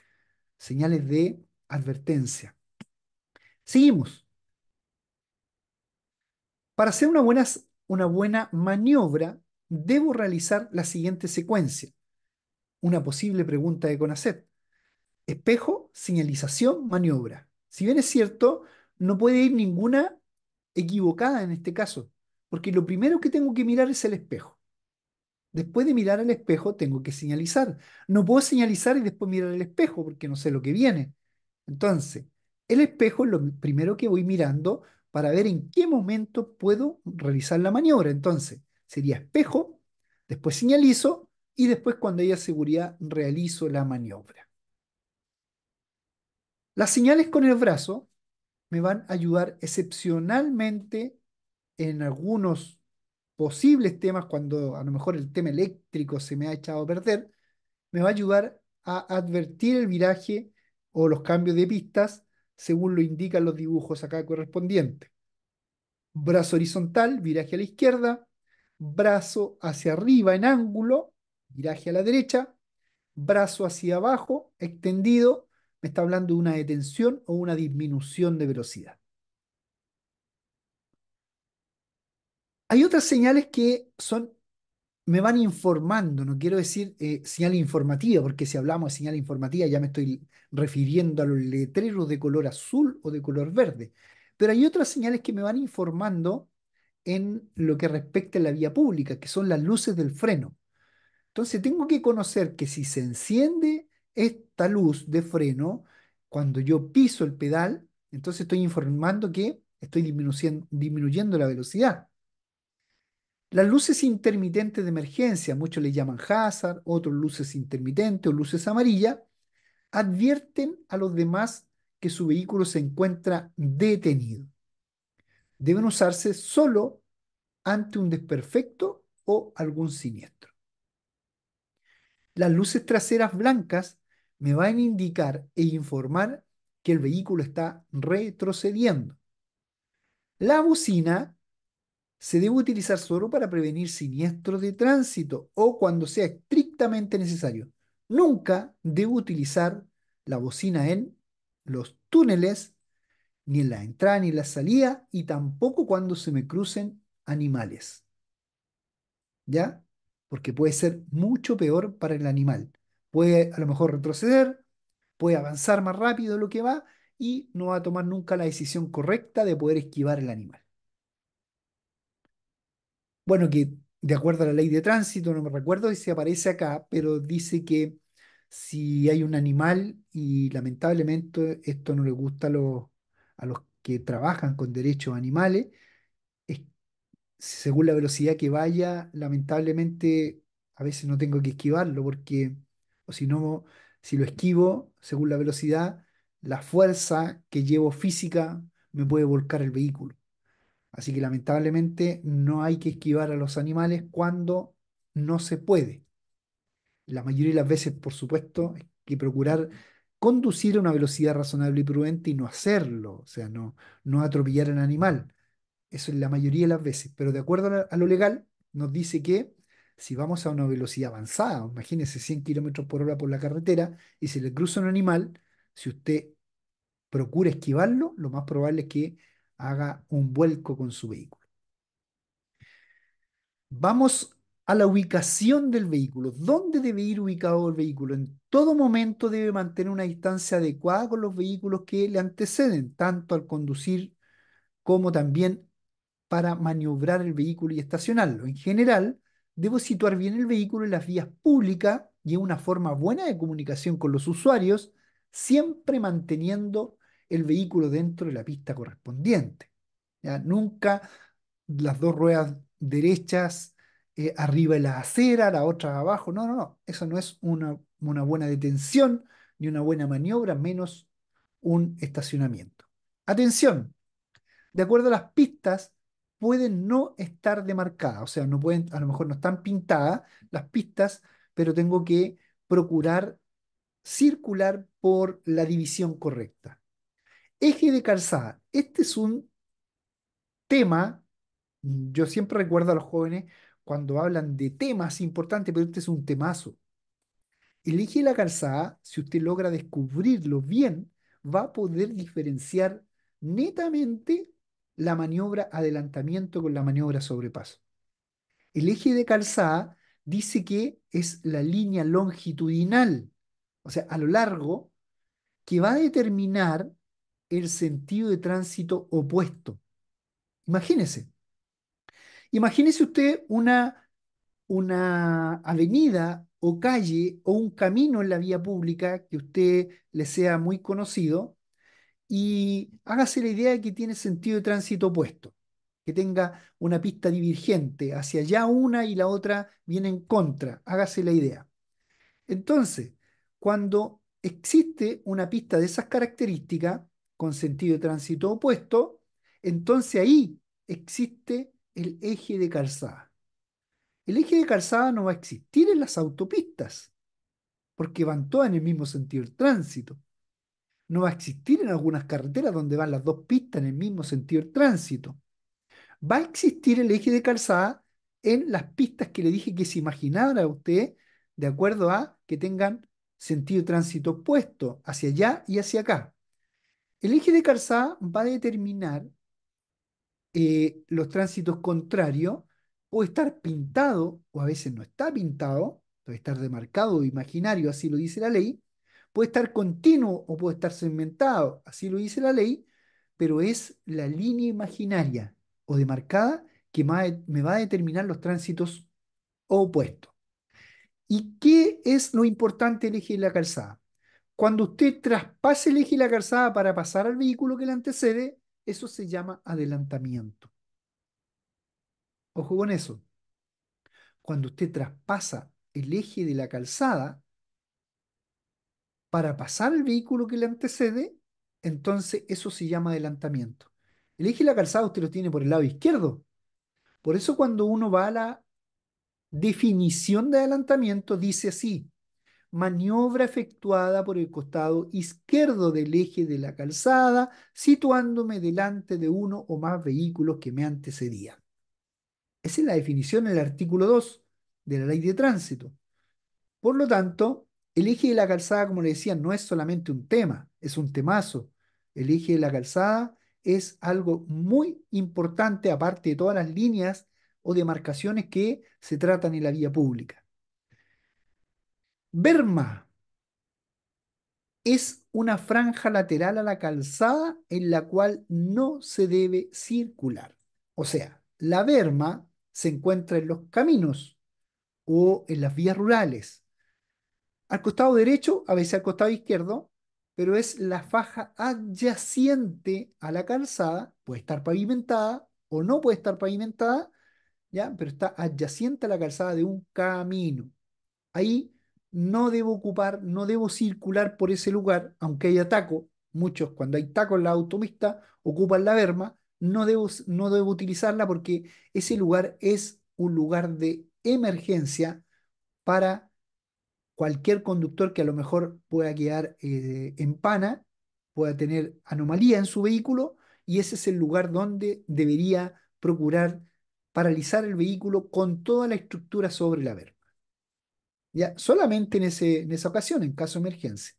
señales de advertencia. Seguimos. Para hacer una buena, una buena maniobra, debo realizar la siguiente secuencia. Una posible pregunta de CONACET. Espejo, señalización, maniobra. Si bien es cierto, no puede ir ninguna equivocada en este caso, porque lo primero que tengo que mirar es el espejo. Después de mirar al espejo, tengo que señalizar. No puedo señalizar y después mirar el espejo porque no sé lo que viene. Entonces, el espejo es lo primero que voy mirando para ver en qué momento puedo realizar la maniobra. Entonces, sería espejo, después señalizo y después cuando haya seguridad realizo la maniobra. Las señales con el brazo me van a ayudar excepcionalmente en algunos posibles temas cuando a lo mejor el tema eléctrico se me ha echado a perder, me va a ayudar a advertir el viraje o los cambios de pistas según lo indican los dibujos acá correspondientes. Brazo horizontal, viraje a la izquierda, brazo hacia arriba en ángulo, viraje a la derecha, brazo hacia abajo, extendido, me está hablando de una detención o una disminución de velocidad. Hay otras señales que son me van informando, no quiero decir eh, señal informativa, porque si hablamos de señal informativa ya me estoy refiriendo a los letreros de color azul o de color verde, pero hay otras señales que me van informando en lo que respecta a la vía pública, que son las luces del freno. Entonces tengo que conocer que si se enciende esta luz de freno, cuando yo piso el pedal, entonces estoy informando que estoy disminuyendo, disminuyendo la velocidad. Las luces intermitentes de emergencia, muchos le llaman hazard, otros luces intermitentes o luces amarillas, advierten a los demás que su vehículo se encuentra detenido. Deben usarse solo ante un desperfecto o algún siniestro. Las luces traseras blancas me van a indicar e informar que el vehículo está retrocediendo. La bocina se debe utilizar solo para prevenir siniestros de tránsito o cuando sea estrictamente necesario. Nunca debe utilizar la bocina en los túneles, ni en la entrada ni en la salida, y tampoco cuando se me crucen animales. ¿Ya? Porque puede ser mucho peor para el animal. Puede a lo mejor retroceder, puede avanzar más rápido lo que va y no va a tomar nunca la decisión correcta de poder esquivar el animal bueno, que de acuerdo a la ley de tránsito, no me recuerdo si aparece acá, pero dice que si hay un animal y lamentablemente esto no le gusta a los, a los que trabajan con derechos animales, es, según la velocidad que vaya, lamentablemente a veces no tengo que esquivarlo porque, o si no, si lo esquivo, según la velocidad, la fuerza que llevo física me puede volcar el vehículo. Así que lamentablemente no hay que esquivar a los animales cuando no se puede. La mayoría de las veces, por supuesto, hay que procurar conducir a una velocidad razonable y prudente y no hacerlo, o sea, no, no atropellar al animal. Eso es la mayoría de las veces. Pero de acuerdo a lo legal, nos dice que si vamos a una velocidad avanzada, imagínese 100 kilómetros por hora por la carretera y se le cruza un animal, si usted procura esquivarlo, lo más probable es que haga un vuelco con su vehículo. Vamos a la ubicación del vehículo. ¿Dónde debe ir ubicado el vehículo? En todo momento debe mantener una distancia adecuada con los vehículos que le anteceden, tanto al conducir como también para maniobrar el vehículo y estacionarlo. En general, debo situar bien el vehículo en las vías públicas y en una forma buena de comunicación con los usuarios, siempre manteniendo el vehículo dentro de la pista correspondiente. ¿ya? Nunca las dos ruedas derechas eh, arriba de la acera, la otra abajo. No, no, no. Eso no es una, una buena detención ni una buena maniobra, menos un estacionamiento. Atención, de acuerdo a las pistas, pueden no estar demarcadas, o sea, no pueden, a lo mejor no están pintadas las pistas, pero tengo que procurar circular por la división correcta. Eje de calzada. Este es un tema, yo siempre recuerdo a los jóvenes cuando hablan de temas importantes, pero este es un temazo. El eje de la calzada, si usted logra descubrirlo bien, va a poder diferenciar netamente la maniobra adelantamiento con la maniobra sobrepaso. El eje de calzada dice que es la línea longitudinal, o sea, a lo largo, que va a determinar el sentido de tránsito opuesto. Imagínese. Imagínese usted una, una avenida o calle o un camino en la vía pública que usted le sea muy conocido y hágase la idea de que tiene sentido de tránsito opuesto, que tenga una pista divergente, hacia allá una y la otra viene en contra, hágase la idea. Entonces, cuando existe una pista de esas características, con sentido de tránsito opuesto, entonces ahí existe el eje de calzada. El eje de calzada no va a existir en las autopistas, porque van todas en el mismo sentido de tránsito. No va a existir en algunas carreteras donde van las dos pistas en el mismo sentido de tránsito. Va a existir el eje de calzada en las pistas que le dije que se imaginara a usted, de acuerdo a que tengan sentido de tránsito opuesto, hacia allá y hacia acá. El eje de calzada va a determinar eh, los tránsitos contrarios, puede estar pintado, o a veces no está pintado, puede estar demarcado o imaginario, así lo dice la ley, puede estar continuo o puede estar segmentado, así lo dice la ley, pero es la línea imaginaria o demarcada que me va a determinar los tránsitos opuestos. ¿Y qué es lo importante del eje de la calzada? Cuando usted traspase el eje de la calzada para pasar al vehículo que le antecede, eso se llama adelantamiento. Ojo con eso. Cuando usted traspasa el eje de la calzada para pasar al vehículo que le antecede, entonces eso se llama adelantamiento. El eje de la calzada usted lo tiene por el lado izquierdo. Por eso cuando uno va a la definición de adelantamiento, dice así, maniobra efectuada por el costado izquierdo del eje de la calzada, situándome delante de uno o más vehículos que me antecedían. Esa es la definición del artículo 2 de la ley de tránsito. Por lo tanto, el eje de la calzada, como le decía, no es solamente un tema, es un temazo. El eje de la calzada es algo muy importante, aparte de todas las líneas o demarcaciones que se tratan en la vía pública. Berma es una franja lateral a la calzada en la cual no se debe circular. O sea, la berma se encuentra en los caminos o en las vías rurales. Al costado derecho, a veces al costado izquierdo, pero es la faja adyacente a la calzada, puede estar pavimentada o no puede estar pavimentada, ¿ya? pero está adyacente a la calzada de un camino. Ahí no debo ocupar, no debo circular por ese lugar, aunque haya taco, muchos cuando hay taco en la automista ocupan la berma, no debo, no debo utilizarla porque ese lugar es un lugar de emergencia para cualquier conductor que a lo mejor pueda quedar eh, en pana, pueda tener anomalía en su vehículo, y ese es el lugar donde debería procurar paralizar el vehículo con toda la estructura sobre la verma. Solamente en, en esa ocasión, en caso de emergencia.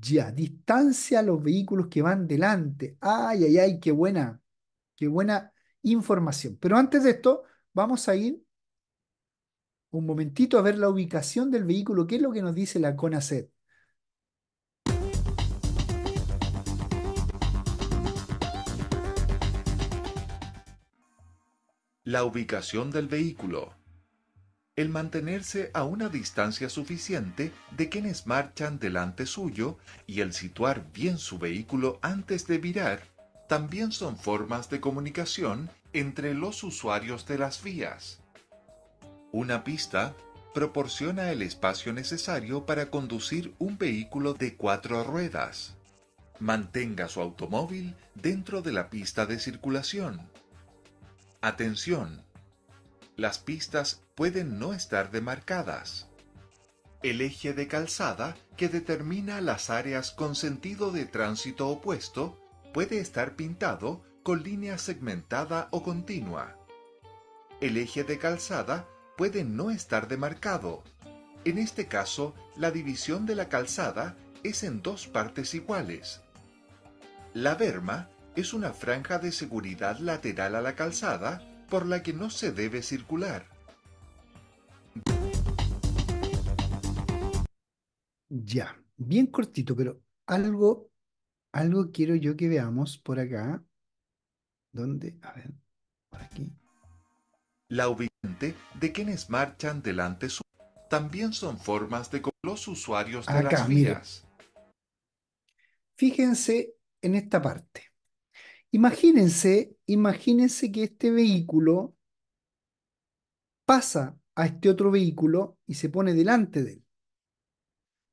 Ya, distancia a los vehículos que van delante. Ay, ay, ay, qué buena, qué buena información. Pero antes de esto, vamos a ir un momentito a ver la ubicación del vehículo. ¿Qué es lo que nos dice la CONACET? La ubicación del vehículo el mantenerse a una distancia suficiente de quienes marchan delante suyo y el situar bien su vehículo antes de virar también son formas de comunicación entre los usuarios de las vías. Una pista proporciona el espacio necesario para conducir un vehículo de cuatro ruedas. Mantenga su automóvil dentro de la pista de circulación. Atención, las pistas pueden no estar demarcadas. El eje de calzada, que determina las áreas con sentido de tránsito opuesto, puede estar pintado con línea segmentada o continua. El eje de calzada puede no estar demarcado. En este caso, la división de la calzada es en dos partes iguales. La verma es una franja de seguridad lateral a la calzada por la que no se debe circular. Ya, bien cortito, pero algo, algo quiero yo que veamos por acá. ¿Dónde? A ver, por aquí. La ubicante de quienes marchan delante su también son formas de los usuarios de las vías. Fíjense en esta parte. Imagínense, imagínense que este vehículo pasa a este otro vehículo y se pone delante de él.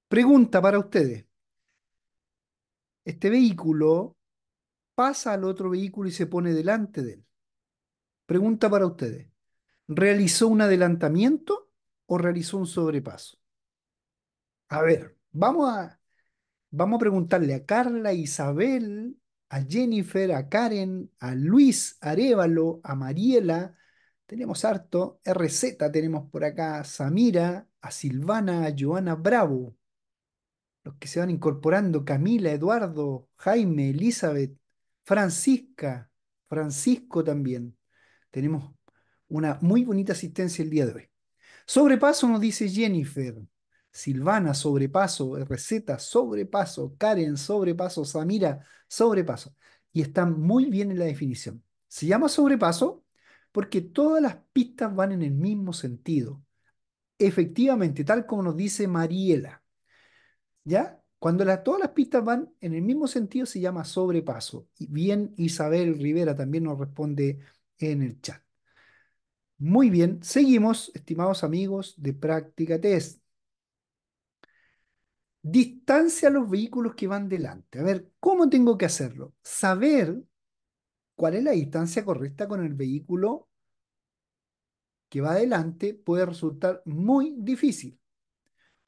Pregunta para ustedes. Este vehículo pasa al otro vehículo y se pone delante de él. Pregunta para ustedes. ¿Realizó un adelantamiento o realizó un sobrepaso? A ver, vamos a, vamos a preguntarle a Carla, Isabel a Jennifer, a Karen, a Luis Arevalo, a Mariela, tenemos harto, RZ tenemos por acá, a Samira, a Silvana, a Joana Bravo, los que se van incorporando, Camila, Eduardo, Jaime, Elizabeth, Francisca, Francisco también. Tenemos una muy bonita asistencia el día de hoy. Sobrepaso nos dice Jennifer. Silvana, sobrepaso, Receta, sobrepaso, Karen, sobrepaso, Samira, sobrepaso. Y está muy bien en la definición. Se llama sobrepaso porque todas las pistas van en el mismo sentido. Efectivamente, tal como nos dice Mariela. ¿Ya? Cuando todas las pistas van en el mismo sentido se llama sobrepaso. Y bien, Isabel Rivera también nos responde en el chat. Muy bien, seguimos, estimados amigos de Práctica Test distancia a los vehículos que van delante. A ver, ¿cómo tengo que hacerlo? Saber cuál es la distancia correcta con el vehículo que va delante puede resultar muy difícil.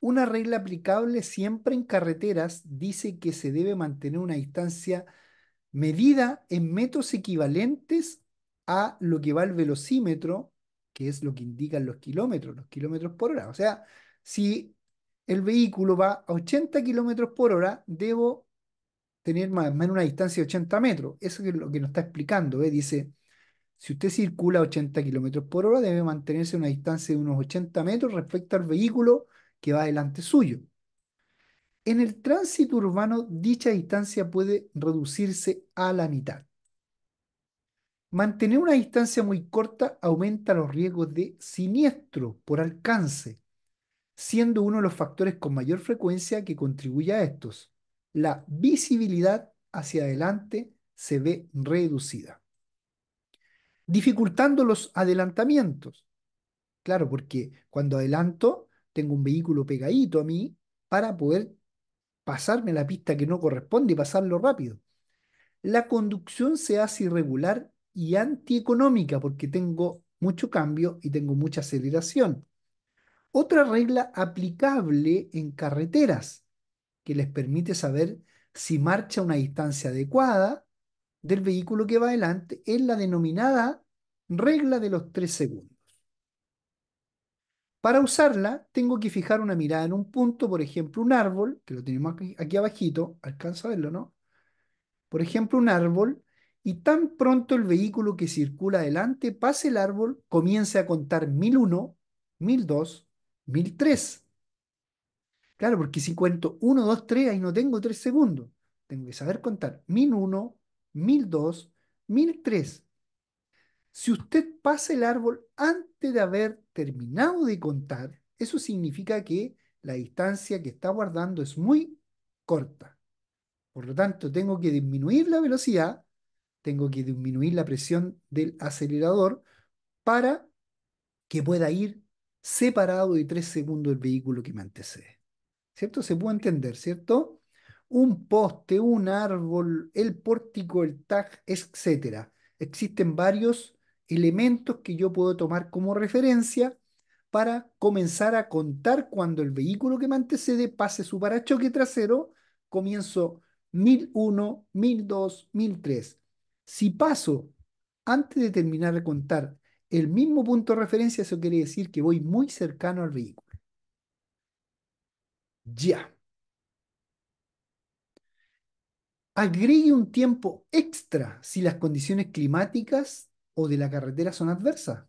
Una regla aplicable siempre en carreteras dice que se debe mantener una distancia medida en metros equivalentes a lo que va el velocímetro, que es lo que indican los kilómetros, los kilómetros por hora. O sea, si el vehículo va a 80 kilómetros por hora, debo tener más o menos una distancia de 80 metros. Eso es lo que nos está explicando. ¿eh? Dice, si usted circula a 80 kilómetros por hora, debe mantenerse a una distancia de unos 80 metros respecto al vehículo que va delante suyo. En el tránsito urbano, dicha distancia puede reducirse a la mitad. Mantener una distancia muy corta aumenta los riesgos de siniestro por alcance, siendo uno de los factores con mayor frecuencia que contribuye a estos. La visibilidad hacia adelante se ve reducida, dificultando los adelantamientos. Claro, porque cuando adelanto, tengo un vehículo pegadito a mí para poder pasarme la pista que no corresponde y pasarlo rápido. La conducción se hace irregular y antieconómica porque tengo mucho cambio y tengo mucha aceleración. Otra regla aplicable en carreteras que les permite saber si marcha una distancia adecuada del vehículo que va adelante es la denominada regla de los tres segundos. Para usarla, tengo que fijar una mirada en un punto, por ejemplo, un árbol, que lo tenemos aquí, aquí abajito, alcanza a verlo, ¿no? Por ejemplo, un árbol, y tan pronto el vehículo que circula adelante pase el árbol, comience a contar 1001, 1002, 1003. Claro, porque si cuento 1, 2, 3, ahí no tengo 3 segundos. Tengo que saber contar 1001, 1002, 1003. Si usted pasa el árbol antes de haber terminado de contar, eso significa que la distancia que está guardando es muy corta. Por lo tanto, tengo que disminuir la velocidad, tengo que disminuir la presión del acelerador para que pueda ir separado de tres segundos el vehículo que me antecede. ¿Cierto? Se puede entender, ¿cierto? Un poste, un árbol, el pórtico, el tag, etc. Existen varios elementos que yo puedo tomar como referencia para comenzar a contar cuando el vehículo que me antecede pase su parachoque trasero, comienzo 1001, 1002, 1003. Si paso antes de terminar de contar el mismo punto de referencia, eso quiere decir que voy muy cercano al vehículo. Ya. Agregue un tiempo extra si las condiciones climáticas o de la carretera son adversas.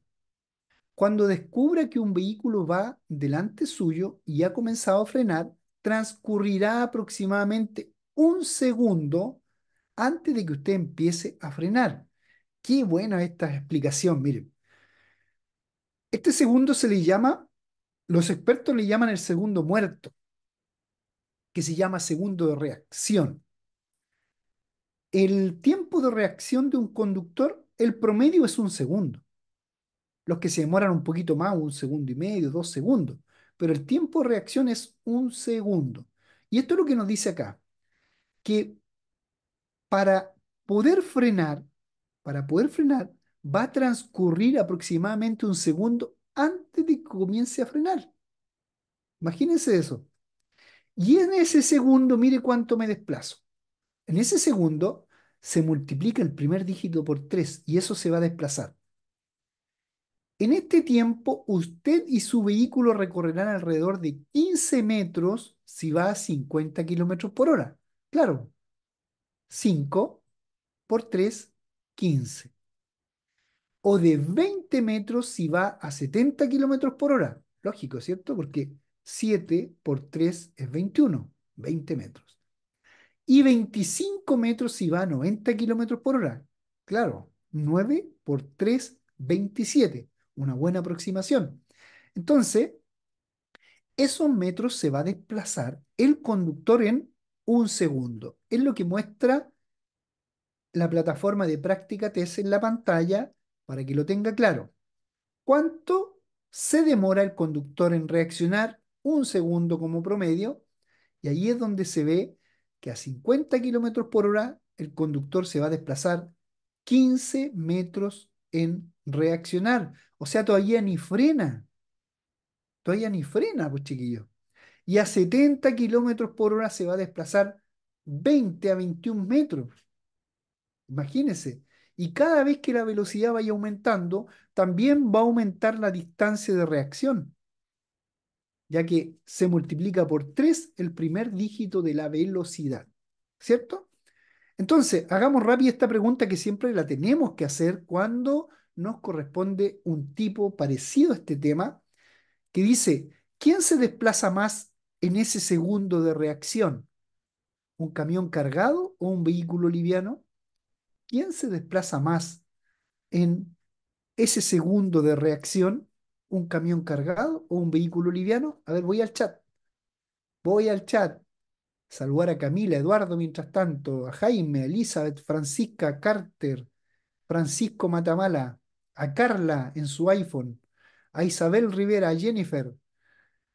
Cuando descubra que un vehículo va delante suyo y ha comenzado a frenar, transcurrirá aproximadamente un segundo antes de que usted empiece a frenar. Qué buena esta explicación, miren. Este segundo se le llama, los expertos le llaman el segundo muerto, que se llama segundo de reacción. El tiempo de reacción de un conductor, el promedio es un segundo. Los que se demoran un poquito más, un segundo y medio, dos segundos, pero el tiempo de reacción es un segundo. Y esto es lo que nos dice acá, que para poder frenar, para poder frenar, va a transcurrir aproximadamente un segundo antes de que comience a frenar. Imagínense eso. Y en ese segundo, mire cuánto me desplazo. En ese segundo se multiplica el primer dígito por 3 y eso se va a desplazar. En este tiempo, usted y su vehículo recorrerán alrededor de 15 metros si va a 50 kilómetros por hora. Claro, 5 por 3, 15 o de 20 metros si va a 70 kilómetros por hora. Lógico, ¿cierto? Porque 7 por 3 es 21, 20 metros. Y 25 metros si va a 90 kilómetros por hora. Claro, 9 por 3, 27. Una buena aproximación. Entonces, esos metros se va a desplazar el conductor en un segundo. Es lo que muestra la plataforma de práctica TES en la pantalla para que lo tenga claro. ¿Cuánto se demora el conductor en reaccionar? Un segundo como promedio. Y ahí es donde se ve que a 50 kilómetros por hora el conductor se va a desplazar 15 metros en reaccionar. O sea, todavía ni frena. Todavía ni frena, pues chiquillo Y a 70 kilómetros por hora se va a desplazar 20 a 21 metros. Imagínense, y cada vez que la velocidad vaya aumentando, también va a aumentar la distancia de reacción, ya que se multiplica por 3 el primer dígito de la velocidad, ¿cierto? Entonces, hagamos rápido esta pregunta que siempre la tenemos que hacer cuando nos corresponde un tipo parecido a este tema, que dice, ¿quién se desplaza más en ese segundo de reacción? ¿Un camión cargado o un vehículo liviano? ¿quién se desplaza más en ese segundo de reacción? ¿Un camión cargado o un vehículo liviano? A ver, voy al chat. Voy al chat. Saludar a Camila, Eduardo, mientras tanto, a Jaime, Elizabeth, Francisca, Carter, Francisco Matamala, a Carla en su iPhone, a Isabel Rivera, a Jennifer,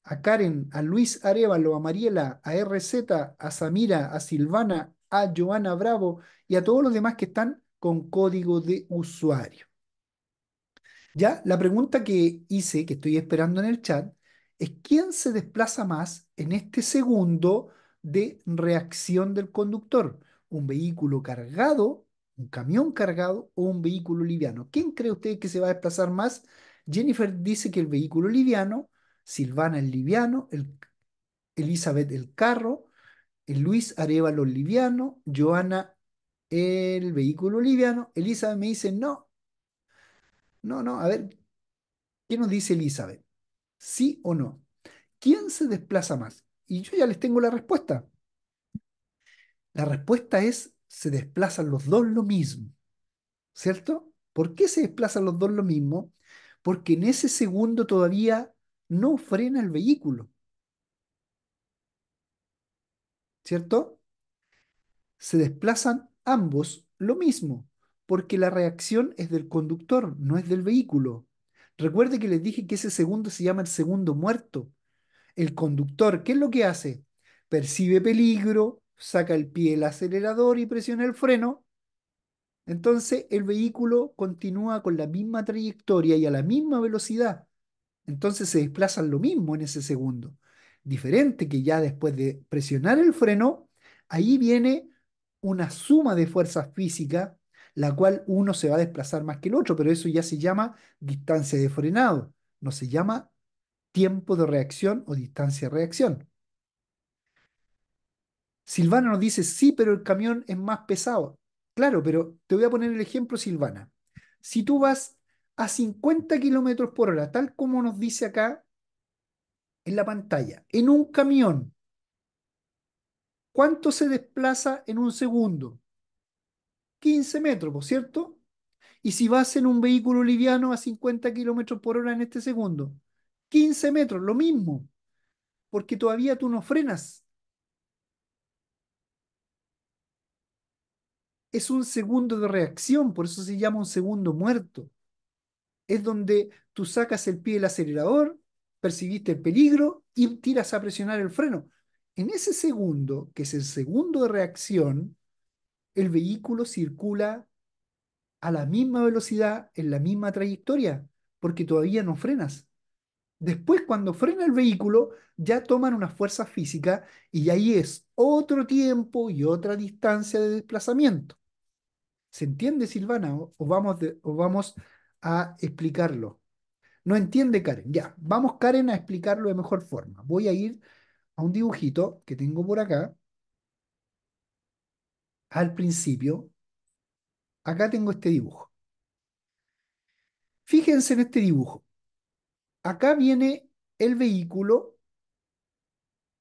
a Karen, a Luis Arevalo, a Mariela, a RZ, a Samira, a Silvana, a Joana Bravo y a todos los demás que están con código de usuario. Ya, la pregunta que hice, que estoy esperando en el chat, es quién se desplaza más en este segundo de reacción del conductor, un vehículo cargado, un camión cargado o un vehículo liviano. ¿Quién cree usted que se va a desplazar más? Jennifer dice que el vehículo liviano, Silvana el liviano, el, Elizabeth el carro, eh, Luis Arevalo Liviano, Joana el vehículo liviano. Elizabeth me dice, no, no, no, a ver, ¿qué nos dice Elizabeth? ¿Sí o no? ¿Quién se desplaza más? Y yo ya les tengo la respuesta. La respuesta es, se desplazan los dos lo mismo, ¿cierto? ¿Por qué se desplazan los dos lo mismo? Porque en ese segundo todavía no frena el vehículo. ¿cierto? Se desplazan ambos lo mismo, porque la reacción es del conductor, no es del vehículo. Recuerde que les dije que ese segundo se llama el segundo muerto. El conductor, ¿qué es lo que hace? Percibe peligro, saca el pie del acelerador y presiona el freno. Entonces el vehículo continúa con la misma trayectoria y a la misma velocidad. Entonces se desplazan lo mismo en ese segundo diferente, que ya después de presionar el freno, ahí viene una suma de fuerzas físicas, la cual uno se va a desplazar más que el otro, pero eso ya se llama distancia de frenado, no se llama tiempo de reacción o distancia de reacción. Silvana nos dice, sí, pero el camión es más pesado. Claro, pero te voy a poner el ejemplo, Silvana. Si tú vas a 50 kilómetros por hora, tal como nos dice acá en la pantalla, en un camión, ¿cuánto se desplaza en un segundo? 15 metros, ¿por cierto? Y si vas en un vehículo liviano a 50 kilómetros por hora en este segundo, 15 metros, lo mismo, porque todavía tú no frenas. Es un segundo de reacción, por eso se llama un segundo muerto. Es donde tú sacas el pie del acelerador percibiste el peligro y tiras a presionar el freno. En ese segundo, que es el segundo de reacción, el vehículo circula a la misma velocidad, en la misma trayectoria, porque todavía no frenas. Después, cuando frena el vehículo, ya toman una fuerza física y ahí es otro tiempo y otra distancia de desplazamiento. ¿Se entiende, Silvana? ¿O vamos, o vamos a explicarlo? No entiende Karen. Ya, vamos Karen a explicarlo de mejor forma. Voy a ir a un dibujito que tengo por acá. Al principio, acá tengo este dibujo. Fíjense en este dibujo. Acá viene el vehículo,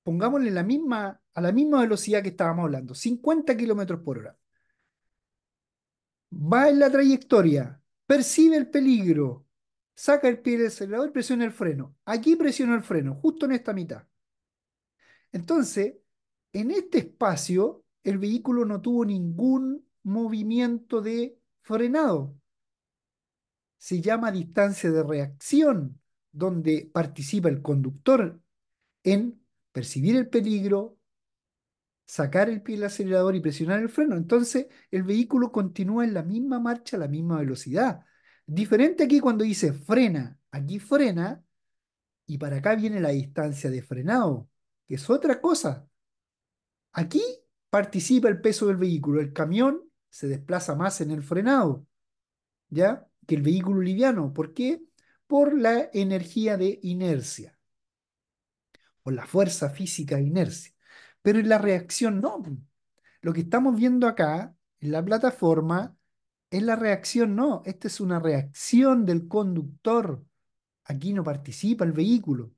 pongámosle la misma, a la misma velocidad que estábamos hablando, 50 kilómetros por hora. Va en la trayectoria, percibe el peligro, saca el pie del acelerador y presiona el freno. Aquí presiona el freno, justo en esta mitad. Entonces, en este espacio, el vehículo no tuvo ningún movimiento de frenado. Se llama distancia de reacción, donde participa el conductor en percibir el peligro, sacar el pie del acelerador y presionar el freno. Entonces, el vehículo continúa en la misma marcha, a la misma velocidad. Diferente aquí cuando dice frena. Aquí frena y para acá viene la distancia de frenado, que es otra cosa. Aquí participa el peso del vehículo. El camión se desplaza más en el frenado, ¿ya? Que el vehículo liviano. ¿Por qué? Por la energía de inercia. Por la fuerza física de inercia. Pero en la reacción no. Lo que estamos viendo acá en la plataforma es la reacción, no, esta es una reacción del conductor. Aquí no participa el vehículo.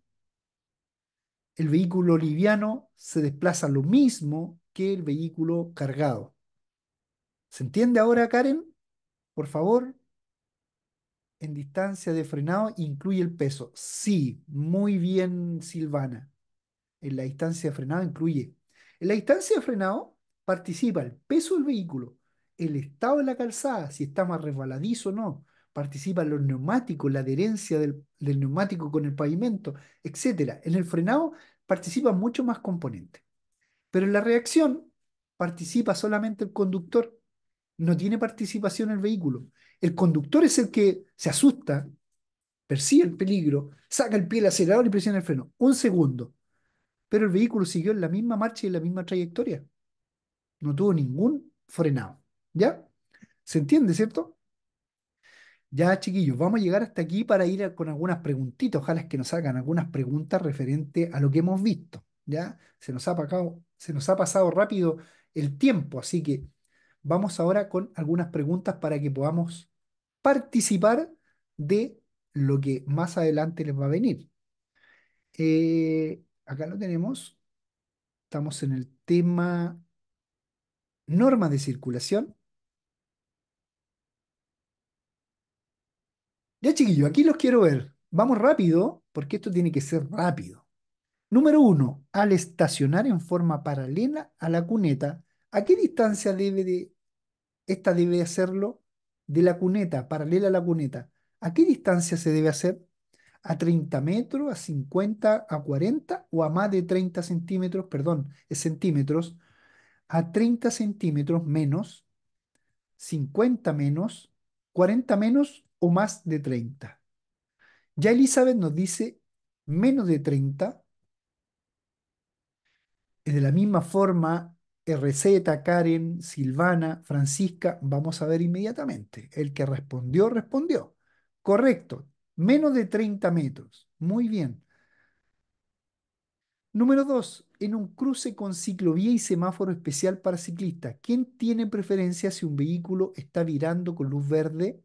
El vehículo liviano se desplaza lo mismo que el vehículo cargado. ¿Se entiende ahora, Karen? Por favor. En distancia de frenado incluye el peso. Sí, muy bien, Silvana. En la distancia de frenado incluye. En la distancia de frenado participa el peso del vehículo, el estado de la calzada, si está más resbaladizo o no, participan los neumáticos, la adherencia del, neumático con el pavimento, etc. En el frenado participan mucho más componentes. Pero en la reacción participa solamente el conductor, no tiene participación el vehículo. El conductor es el que se asusta, percibe el peligro, saca el pie del acelerador y presiona el freno. Un segundo. Pero el vehículo siguió en la misma marcha y en la misma trayectoria. No tuvo ningún frenado. ¿Ya? ¿Se entiende, cierto? Ya, chiquillos, vamos a llegar hasta aquí para ir con algunas preguntitas. Ojalá es que nos hagan algunas preguntas referente a lo que hemos visto. ¿Ya? Se nos ha pasado rápido el tiempo, así que vamos ahora con algunas preguntas para que podamos participar de lo que más adelante les va a venir. Eh, acá lo tenemos. Estamos en el tema normas de circulación. Ya, chiquillos, aquí los quiero ver. Vamos rápido, porque esto tiene que ser rápido. Número uno, al estacionar en forma paralela a la cuneta, ¿a qué distancia debe de, esta debe hacerlo de la cuneta, paralela a la cuneta? ¿A qué distancia se debe hacer? ¿A 30 metros, a 50, a 40 o a más de 30 centímetros? Perdón, es centímetros. A 30 centímetros menos, 50 menos, 40 menos o más de 30. Ya Elizabeth nos dice menos de 30. De la misma forma, RZ, Karen, Silvana, Francisca, vamos a ver inmediatamente. El que respondió, respondió. Correcto, menos de 30 metros. Muy bien. Número 2. En un cruce con ciclovía y semáforo especial para ciclistas, ¿quién tiene preferencia si un vehículo está virando con luz verde?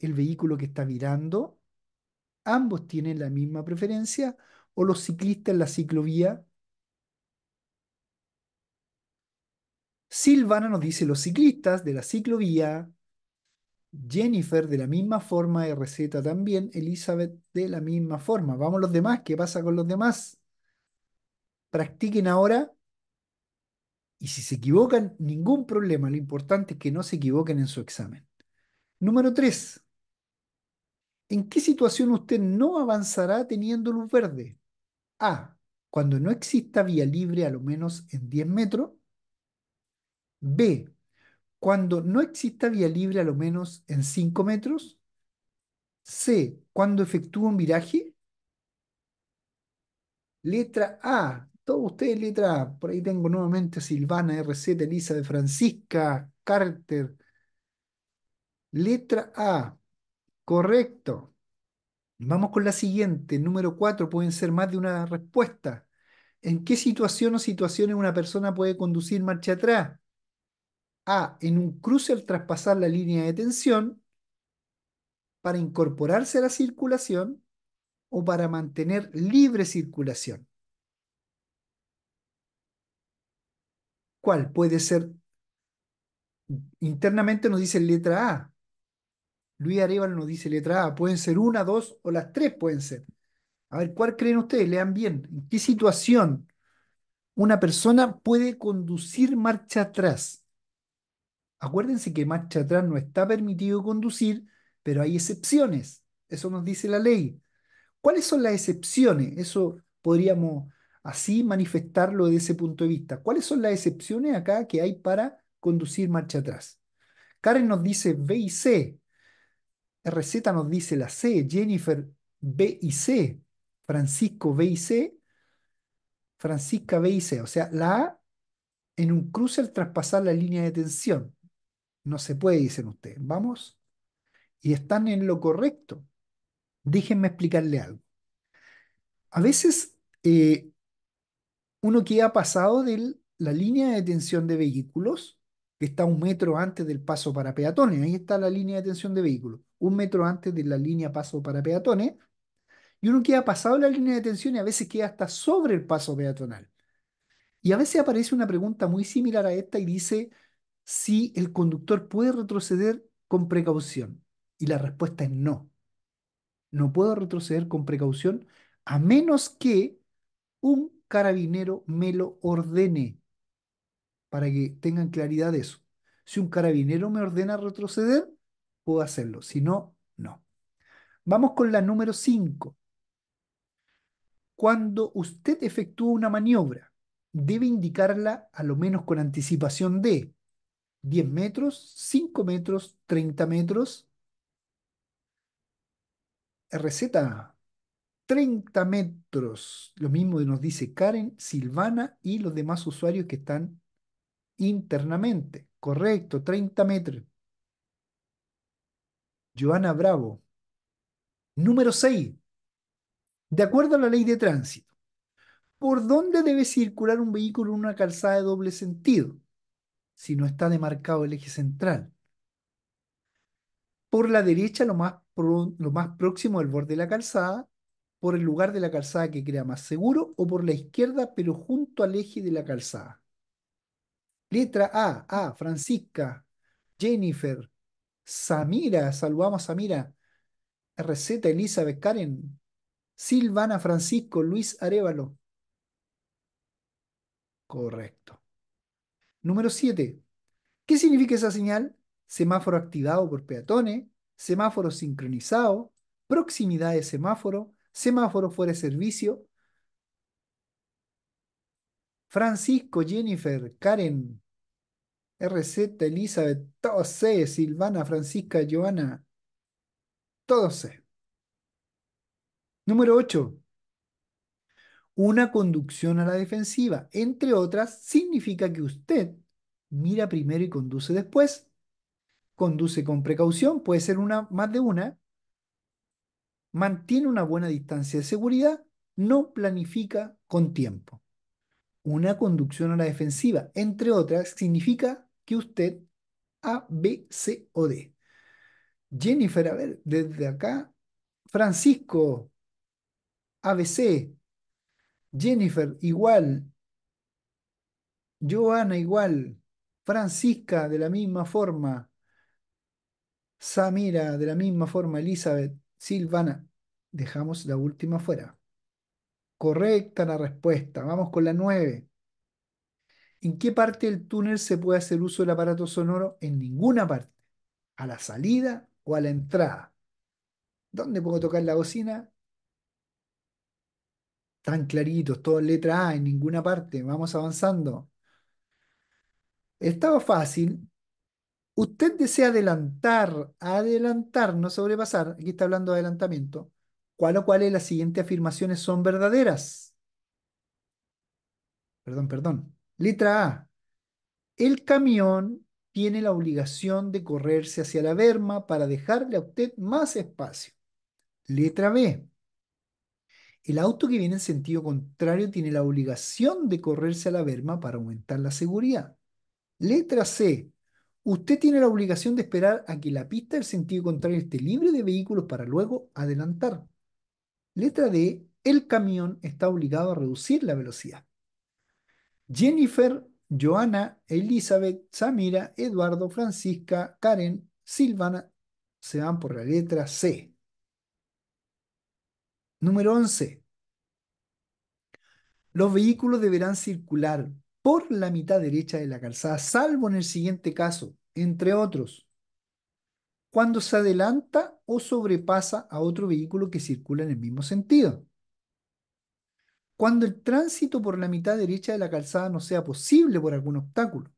el vehículo que está virando, ambos tienen la misma preferencia, o los ciclistas en la ciclovía. Silvana nos dice los ciclistas de la ciclovía, Jennifer de la misma forma, RZ también, Elizabeth de la misma forma. Vamos los demás, ¿qué pasa con los demás? Practiquen ahora y si se equivocan, ningún problema, lo importante es que no se equivoquen en su examen. Número 3. ¿En qué situación usted no avanzará teniendo luz verde? A. Cuando no exista vía libre a lo menos en 10 metros. B. Cuando no exista vía libre a lo menos en 5 metros. C. Cuando efectúe un viraje. Letra A. Todos ustedes, letra A. Por ahí tengo nuevamente a Silvana, RZ, de Francisca, Carter. Letra A. Correcto. Vamos con la siguiente. Número cuatro, pueden ser más de una respuesta. ¿En qué situación o situaciones una persona puede conducir marcha atrás? A. En un cruce al traspasar la línea de tensión para incorporarse a la circulación o para mantener libre circulación. ¿Cuál puede ser? Internamente nos dice letra A, Luis Arevalo nos dice letra A, pueden ser una, dos o las tres pueden ser. A ver, ¿cuál creen ustedes? Lean bien. ¿En qué situación una persona puede conducir marcha atrás? Acuérdense que marcha atrás no está permitido conducir, pero hay excepciones. Eso nos dice la ley. ¿Cuáles son las excepciones? Eso podríamos así manifestarlo desde ese punto de vista. ¿Cuáles son las excepciones acá que hay para conducir marcha atrás? Karen nos dice B y C receta nos dice la C, Jennifer B y C, Francisco B y C, Francisca B y C. O sea, la A en un cruce al traspasar la línea de tensión. No se puede, dicen ustedes. Vamos. Y están en lo correcto. Déjenme explicarle algo. A veces eh, uno uno ha pasado de la línea de tensión de vehículos, que está un metro antes del paso para peatones. Ahí está la línea de tensión de vehículos un metro antes de la línea paso para peatones, y uno queda pasado la línea de tensión y a veces queda hasta sobre el paso peatonal. Y a veces aparece una pregunta muy similar a esta y dice si el conductor puede retroceder con precaución. Y la respuesta es no. No puedo retroceder con precaución a menos que un carabinero me lo ordene. Para que tengan claridad de eso. Si un carabinero me ordena retroceder, puedo hacerlo. Si no, no. Vamos con la número 5. Cuando usted efectúa una maniobra, debe indicarla a lo menos con anticipación de 10 metros, 5 metros, 30 metros. Receta, 30 metros. Lo mismo nos dice Karen, Silvana y los demás usuarios que están internamente. Correcto, 30 metros. Joana Bravo. Número 6. De acuerdo a la ley de tránsito, ¿por dónde debe circular un vehículo en una calzada de doble sentido si no está demarcado el eje central? Por la derecha, lo más, lo más próximo del borde de la calzada, por el lugar de la calzada que crea más seguro o por la izquierda, pero junto al eje de la calzada. Letra A, A, Francisca, Jennifer, Samira, saludamos a Samira, Receta, Elizabeth, Karen, Silvana, Francisco, Luis Arevalo. Correcto. Número 7. ¿Qué significa esa señal? Semáforo activado por peatones, semáforo sincronizado, proximidad de semáforo, semáforo fuera de servicio. Francisco, Jennifer, Karen, RZ, Elizabeth, todos C, Silvana, Francisca, Joana, todos C. Número 8. Una conducción a la defensiva, entre otras, significa que usted mira primero y conduce después. Conduce con precaución, puede ser una, más de una. Mantiene una buena distancia de seguridad, no planifica con tiempo. Una conducción a la defensiva, entre otras, significa que usted A, B, C o D. Jennifer, a ver, desde acá. Francisco, C, Jennifer, igual. Joana, igual. Francisca, de la misma forma. Samira, de la misma forma. Elizabeth, Silvana. Dejamos la última fuera. Correcta la respuesta. Vamos con la nueve. ¿En qué parte del túnel se puede hacer uso del aparato sonoro? En ninguna parte. A la salida o a la entrada. ¿Dónde puedo tocar la bocina? Tan claritos, todo letra A, en ninguna parte. Vamos avanzando. Estaba fácil. Usted desea adelantar, adelantar, no sobrepasar. Aquí está hablando de adelantamiento. ¿Cuál o cuáles las siguientes afirmaciones son verdaderas? Perdón, perdón. Letra A. El camión tiene la obligación de correrse hacia la berma para dejarle a usted más espacio. Letra B. El auto que viene en sentido contrario tiene la obligación de correrse a la berma para aumentar la seguridad. Letra C. Usted tiene la obligación de esperar a que la pista del sentido contrario esté libre de vehículos para luego adelantar. Letra D. El camión está obligado a reducir la velocidad. Jennifer, Joana, Elizabeth, Samira, Eduardo, Francisca, Karen, Silvana, se van por la letra C. Número 11. Los vehículos deberán circular por la mitad derecha de la calzada, salvo en el siguiente caso, entre otros, cuando se adelanta o sobrepasa a otro vehículo que circula en el mismo sentido cuando el tránsito por la mitad derecha de la calzada no sea posible por algún obstáculo.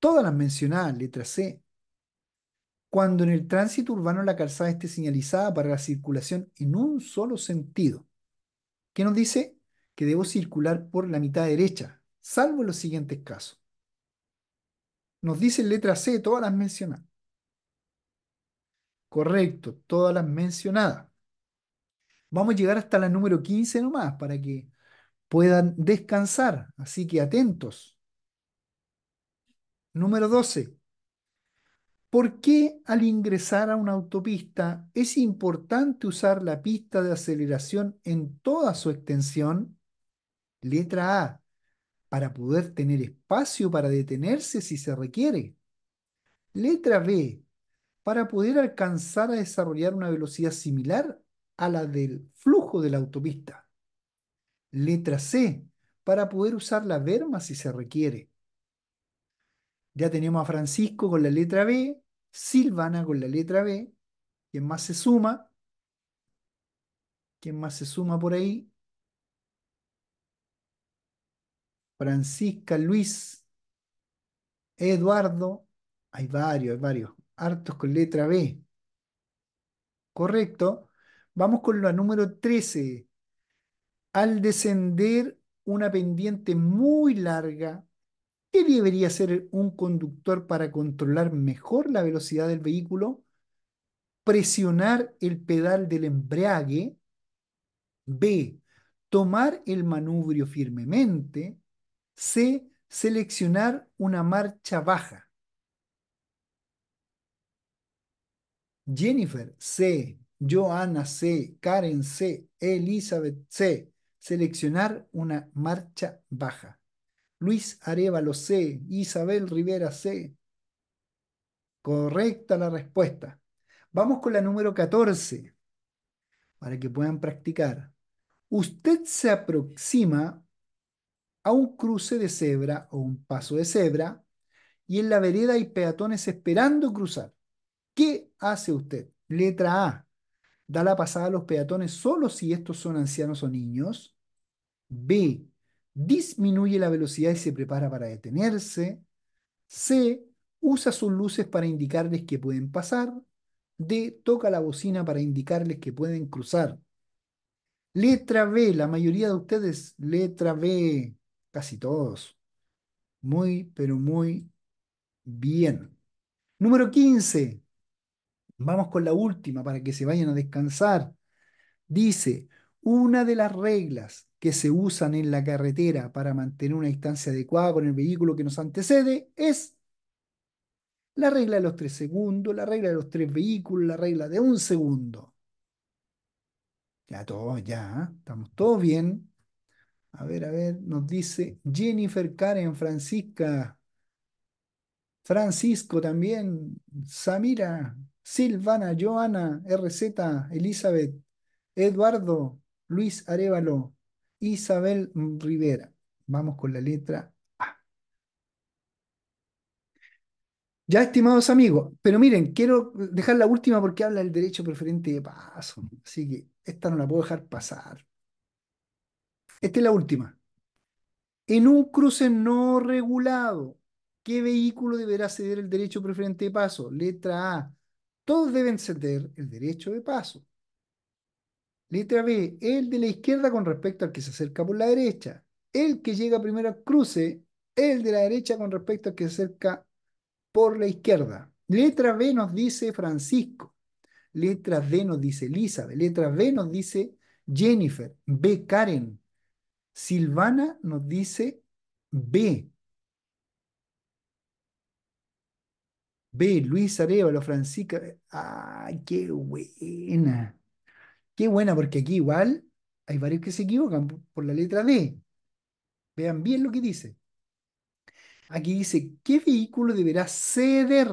Todas las mencionadas, letra C. Cuando en el tránsito urbano la calzada esté señalizada para la circulación en un solo sentido. ¿Qué nos dice? Que debo circular por la mitad derecha, salvo en los siguientes casos. Nos dice letra C todas las mencionadas. Correcto, todas las mencionadas. Vamos a llegar hasta la número 15 nomás para que puedan descansar. Así que atentos. Número 12. ¿Por qué al ingresar a una autopista es importante usar la pista de aceleración en toda su extensión? Letra A. Para poder tener espacio para detenerse si se requiere. Letra B. Para poder alcanzar a desarrollar una velocidad similar a la del flujo de la autopista. Letra C, para poder usar la verma si se requiere. Ya tenemos a Francisco con la letra B, Silvana con la letra B. ¿Quién más se suma? ¿Quién más se suma por ahí? Francisca, Luis, Eduardo. Hay varios, hay varios. Hartos con letra B. Correcto. Vamos con la número 13. Al descender una pendiente muy larga, ¿qué debería hacer un conductor para controlar mejor la velocidad del vehículo? Presionar el pedal del embrague. B. Tomar el manubrio firmemente. C. Seleccionar una marcha baja. Jennifer, C. Joana C, Karen C, Elizabeth C. Seleccionar una marcha baja. Luis Arevalo C, Isabel Rivera C. Correcta la respuesta. Vamos con la número 14 para que puedan practicar. Usted se aproxima a un cruce de cebra o un paso de cebra y en la vereda hay peatones esperando cruzar. ¿Qué hace usted? Letra A da la pasada a los peatones solo si estos son ancianos o niños. B, disminuye la velocidad y se prepara para detenerse. C, usa sus luces para indicarles que pueden pasar. D, toca la bocina para indicarles que pueden cruzar. Letra B, la mayoría de ustedes, letra B, casi todos. Muy, pero muy bien. Número 15, Vamos con la última para que se vayan a descansar. Dice, una de las reglas que se usan en la carretera para mantener una distancia adecuada con el vehículo que nos antecede es la regla de los tres segundos, la regla de los tres vehículos, la regla de un segundo. Ya todos, ya, estamos todos bien. A ver, a ver, nos dice Jennifer Karen Francisca. Francisco también, Samira, Silvana, Joana, RZ, Elizabeth, Eduardo, Luis Arevalo, Isabel Rivera. Vamos con la letra A. Ya, estimados amigos, pero miren, quiero dejar la última porque habla del derecho preferente de paso. Así que esta no la puedo dejar pasar. Esta es la última. En un cruce no regulado, ¿qué vehículo deberá ceder el derecho preferente de paso? Letra A todos deben ceder el derecho de paso. Letra B, el de la izquierda con respecto al que se acerca por la derecha. El que llega primero al cruce, el de la derecha con respecto al que se acerca por la izquierda. Letra B nos dice Francisco. Letra D nos dice Elizabeth. Letra B nos dice Jennifer. B Karen. Silvana nos dice B. B, Luis Arevalo, Francisca. ¡Ay, qué buena! Qué buena, porque aquí igual hay varios que se equivocan por la letra D. Vean bien lo que dice. Aquí dice, ¿qué vehículo deberá ceder?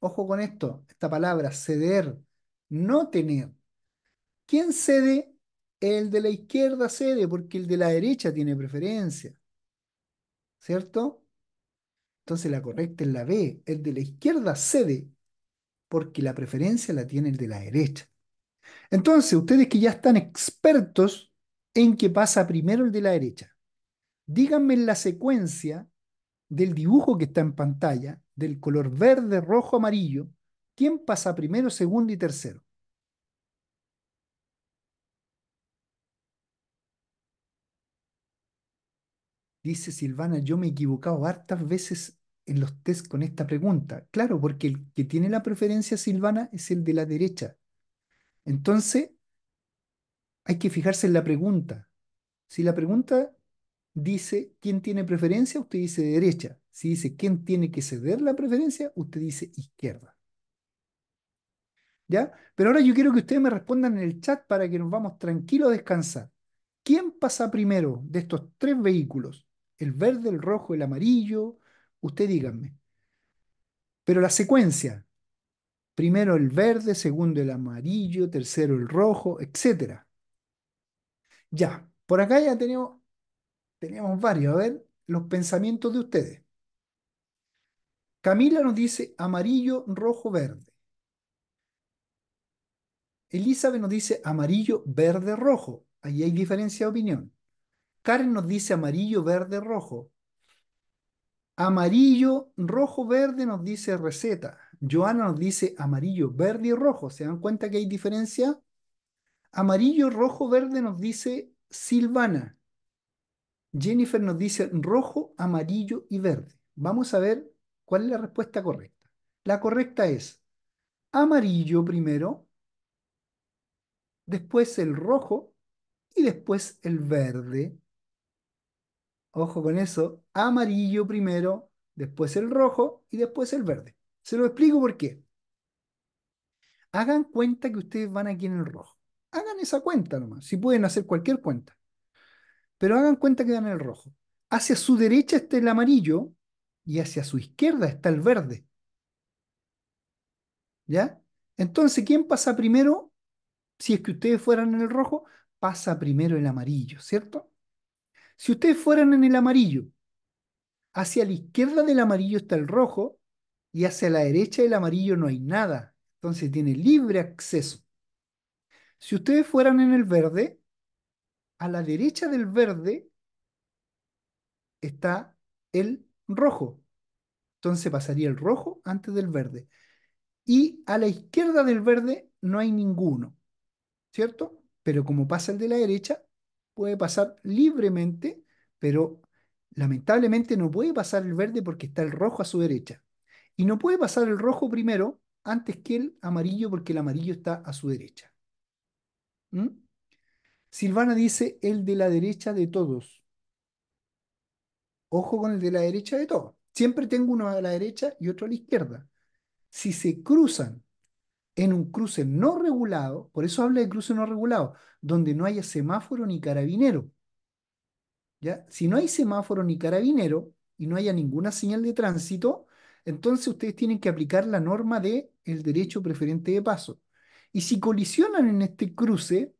Ojo con esto, esta palabra, ceder, no tener. ¿Quién cede? El de la izquierda cede porque el de la derecha tiene preferencia. ¿Cierto? Entonces la correcta es la B. El de la izquierda cede porque la preferencia la tiene el de la derecha. Entonces, ustedes que ya están expertos en qué pasa primero el de la derecha, díganme la secuencia del dibujo que está en pantalla, del color verde, rojo, amarillo, quién pasa primero, segundo y tercero. Dice Silvana, yo me he equivocado hartas veces en los test con esta pregunta. Claro, porque el que tiene la preferencia silvana es el de la derecha. Entonces, hay que fijarse en la pregunta. Si la pregunta dice quién tiene preferencia, usted dice derecha. Si dice quién tiene que ceder la preferencia, usted dice izquierda. ¿Ya? Pero ahora yo quiero que ustedes me respondan en el chat para que nos vamos tranquilos a descansar. ¿Quién pasa primero de estos tres vehículos? ¿El verde, el rojo, el amarillo? Usted díganme. Pero la secuencia, primero el verde, segundo el amarillo, tercero el rojo, etc. Ya, por acá ya tenemos, varios. A ver, los pensamientos de ustedes. Camila nos dice amarillo, rojo, verde. Elizabeth nos dice amarillo, verde, rojo. Ahí hay diferencia de opinión. Karen nos dice amarillo, verde, rojo. Amarillo, rojo, verde nos dice receta. Joana nos dice amarillo, verde y rojo. ¿Se dan cuenta que hay diferencia? Amarillo, rojo, verde nos dice Silvana. Jennifer nos dice rojo, amarillo y verde. Vamos a ver cuál es la respuesta correcta. La correcta es amarillo primero, después el rojo y después el verde. Ojo con eso, amarillo primero, después el rojo y después el verde. Se lo explico por qué. Hagan cuenta que ustedes van aquí en el rojo. Hagan esa cuenta nomás, si pueden hacer cualquier cuenta. Pero hagan cuenta que van en el rojo. Hacia su derecha está el amarillo y hacia su izquierda está el verde. ¿Ya? Entonces, ¿quién pasa primero? Si es que ustedes fueran en el rojo, pasa primero el amarillo, ¿cierto? Si ustedes fueran en el amarillo Hacia la izquierda del amarillo está el rojo y hacia la derecha del amarillo no hay nada. Entonces tiene libre acceso. Si ustedes fueran en el verde, a la derecha del verde está el rojo. Entonces pasaría el rojo antes del verde. Y a la izquierda del verde no hay ninguno, ¿cierto? Pero como pasa el de la derecha, puede pasar libremente, pero lamentablemente no puede pasar el verde porque está el rojo a su derecha. Y no puede pasar el rojo primero antes que el amarillo porque el amarillo está a su derecha. ¿Mm? Silvana dice el de la derecha de todos. Ojo con el de la derecha de todos. Siempre tengo uno a la derecha y otro a la izquierda. Si se cruzan en un cruce no regulado, por eso habla de cruce no regulado, donde no haya semáforo ni carabinero, si no hay semáforo ni carabinero y no haya ninguna señal de tránsito, entonces ustedes tienen que aplicar la norma de el derecho preferente de paso. Y si colisionan en este cruce,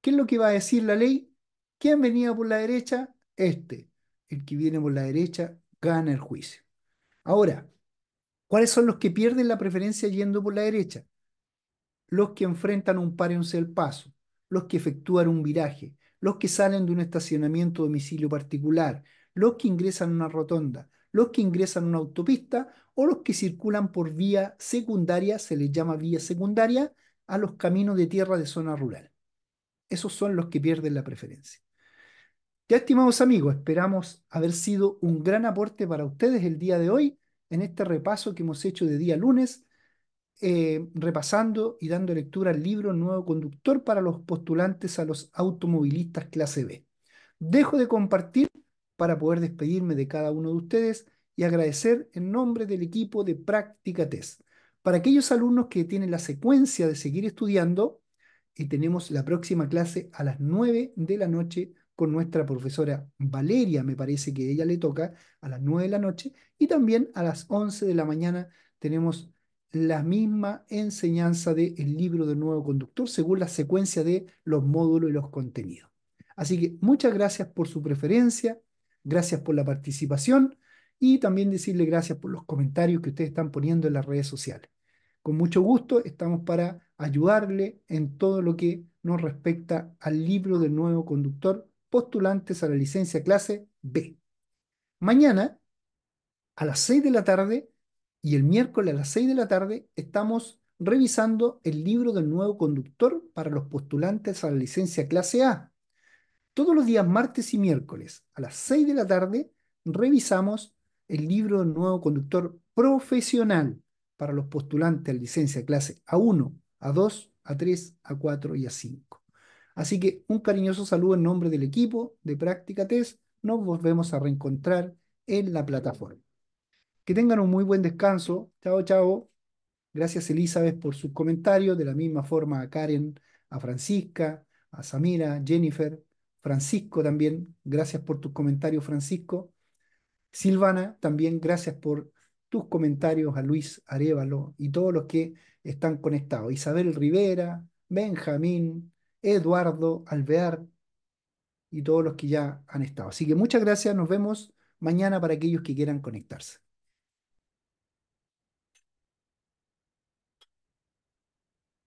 ¿qué es lo que va a decir la ley? ¿Quién venía por la derecha? Este. El que viene por la derecha gana el juicio. Ahora, ¿cuáles son los que pierden la preferencia yendo por la derecha? Los que enfrentan un par un al paso, los que efectúan un viraje, los que salen de un estacionamiento domicilio particular, los que ingresan a una rotonda, los que ingresan a una autopista o los que circulan por vía secundaria, se les llama vía secundaria, a los caminos de tierra de zona rural. Esos son los que pierden la preferencia. Ya, estimados amigos, esperamos haber sido un gran aporte para ustedes el día de hoy en este repaso que hemos hecho de día lunes eh, repasando y dando lectura al libro Nuevo Conductor para los postulantes a los automovilistas clase B. Dejo de compartir para poder despedirme de cada uno de ustedes y agradecer en nombre del equipo de Práctica Test. Para aquellos alumnos que tienen la secuencia de seguir estudiando, y eh, tenemos la próxima clase a las 9 de la noche con nuestra profesora Valeria, me parece que ella le toca, a las 9 de la noche, y también a las 11 de la mañana tenemos la misma enseñanza del el libro del nuevo conductor según la secuencia de los módulos y los contenidos. Así que muchas gracias por su preferencia, gracias por la participación y también decirle gracias por los comentarios que ustedes están poniendo en las redes sociales. Con mucho gusto estamos para ayudarle en todo lo que nos respecta al libro del nuevo conductor postulantes a la licencia clase B. Mañana a las 6 de la tarde y el miércoles a las 6 de la tarde estamos revisando el libro del nuevo conductor para los postulantes a la licencia clase A. Todos los días martes y miércoles a las 6 de la tarde revisamos el libro del nuevo conductor profesional para los postulantes a licencia clase A1, A2, A3, A4 y A5. Así que un cariñoso saludo en nombre del equipo de Práctica Test. Nos volvemos a reencontrar en la plataforma. Que tengan un muy buen descanso. Chao, chao. Gracias Elizabeth por sus comentarios. De la misma forma a Karen, a Francisca, a Samira, Jennifer, Francisco también. Gracias por tus comentarios, Francisco. Silvana, también gracias por tus comentarios a Luis Arevalo y todos los que están conectados. Isabel Rivera, Benjamín, Eduardo Alvear y todos los que ya han estado. Así que muchas gracias. Nos vemos mañana para aquellos que quieran conectarse.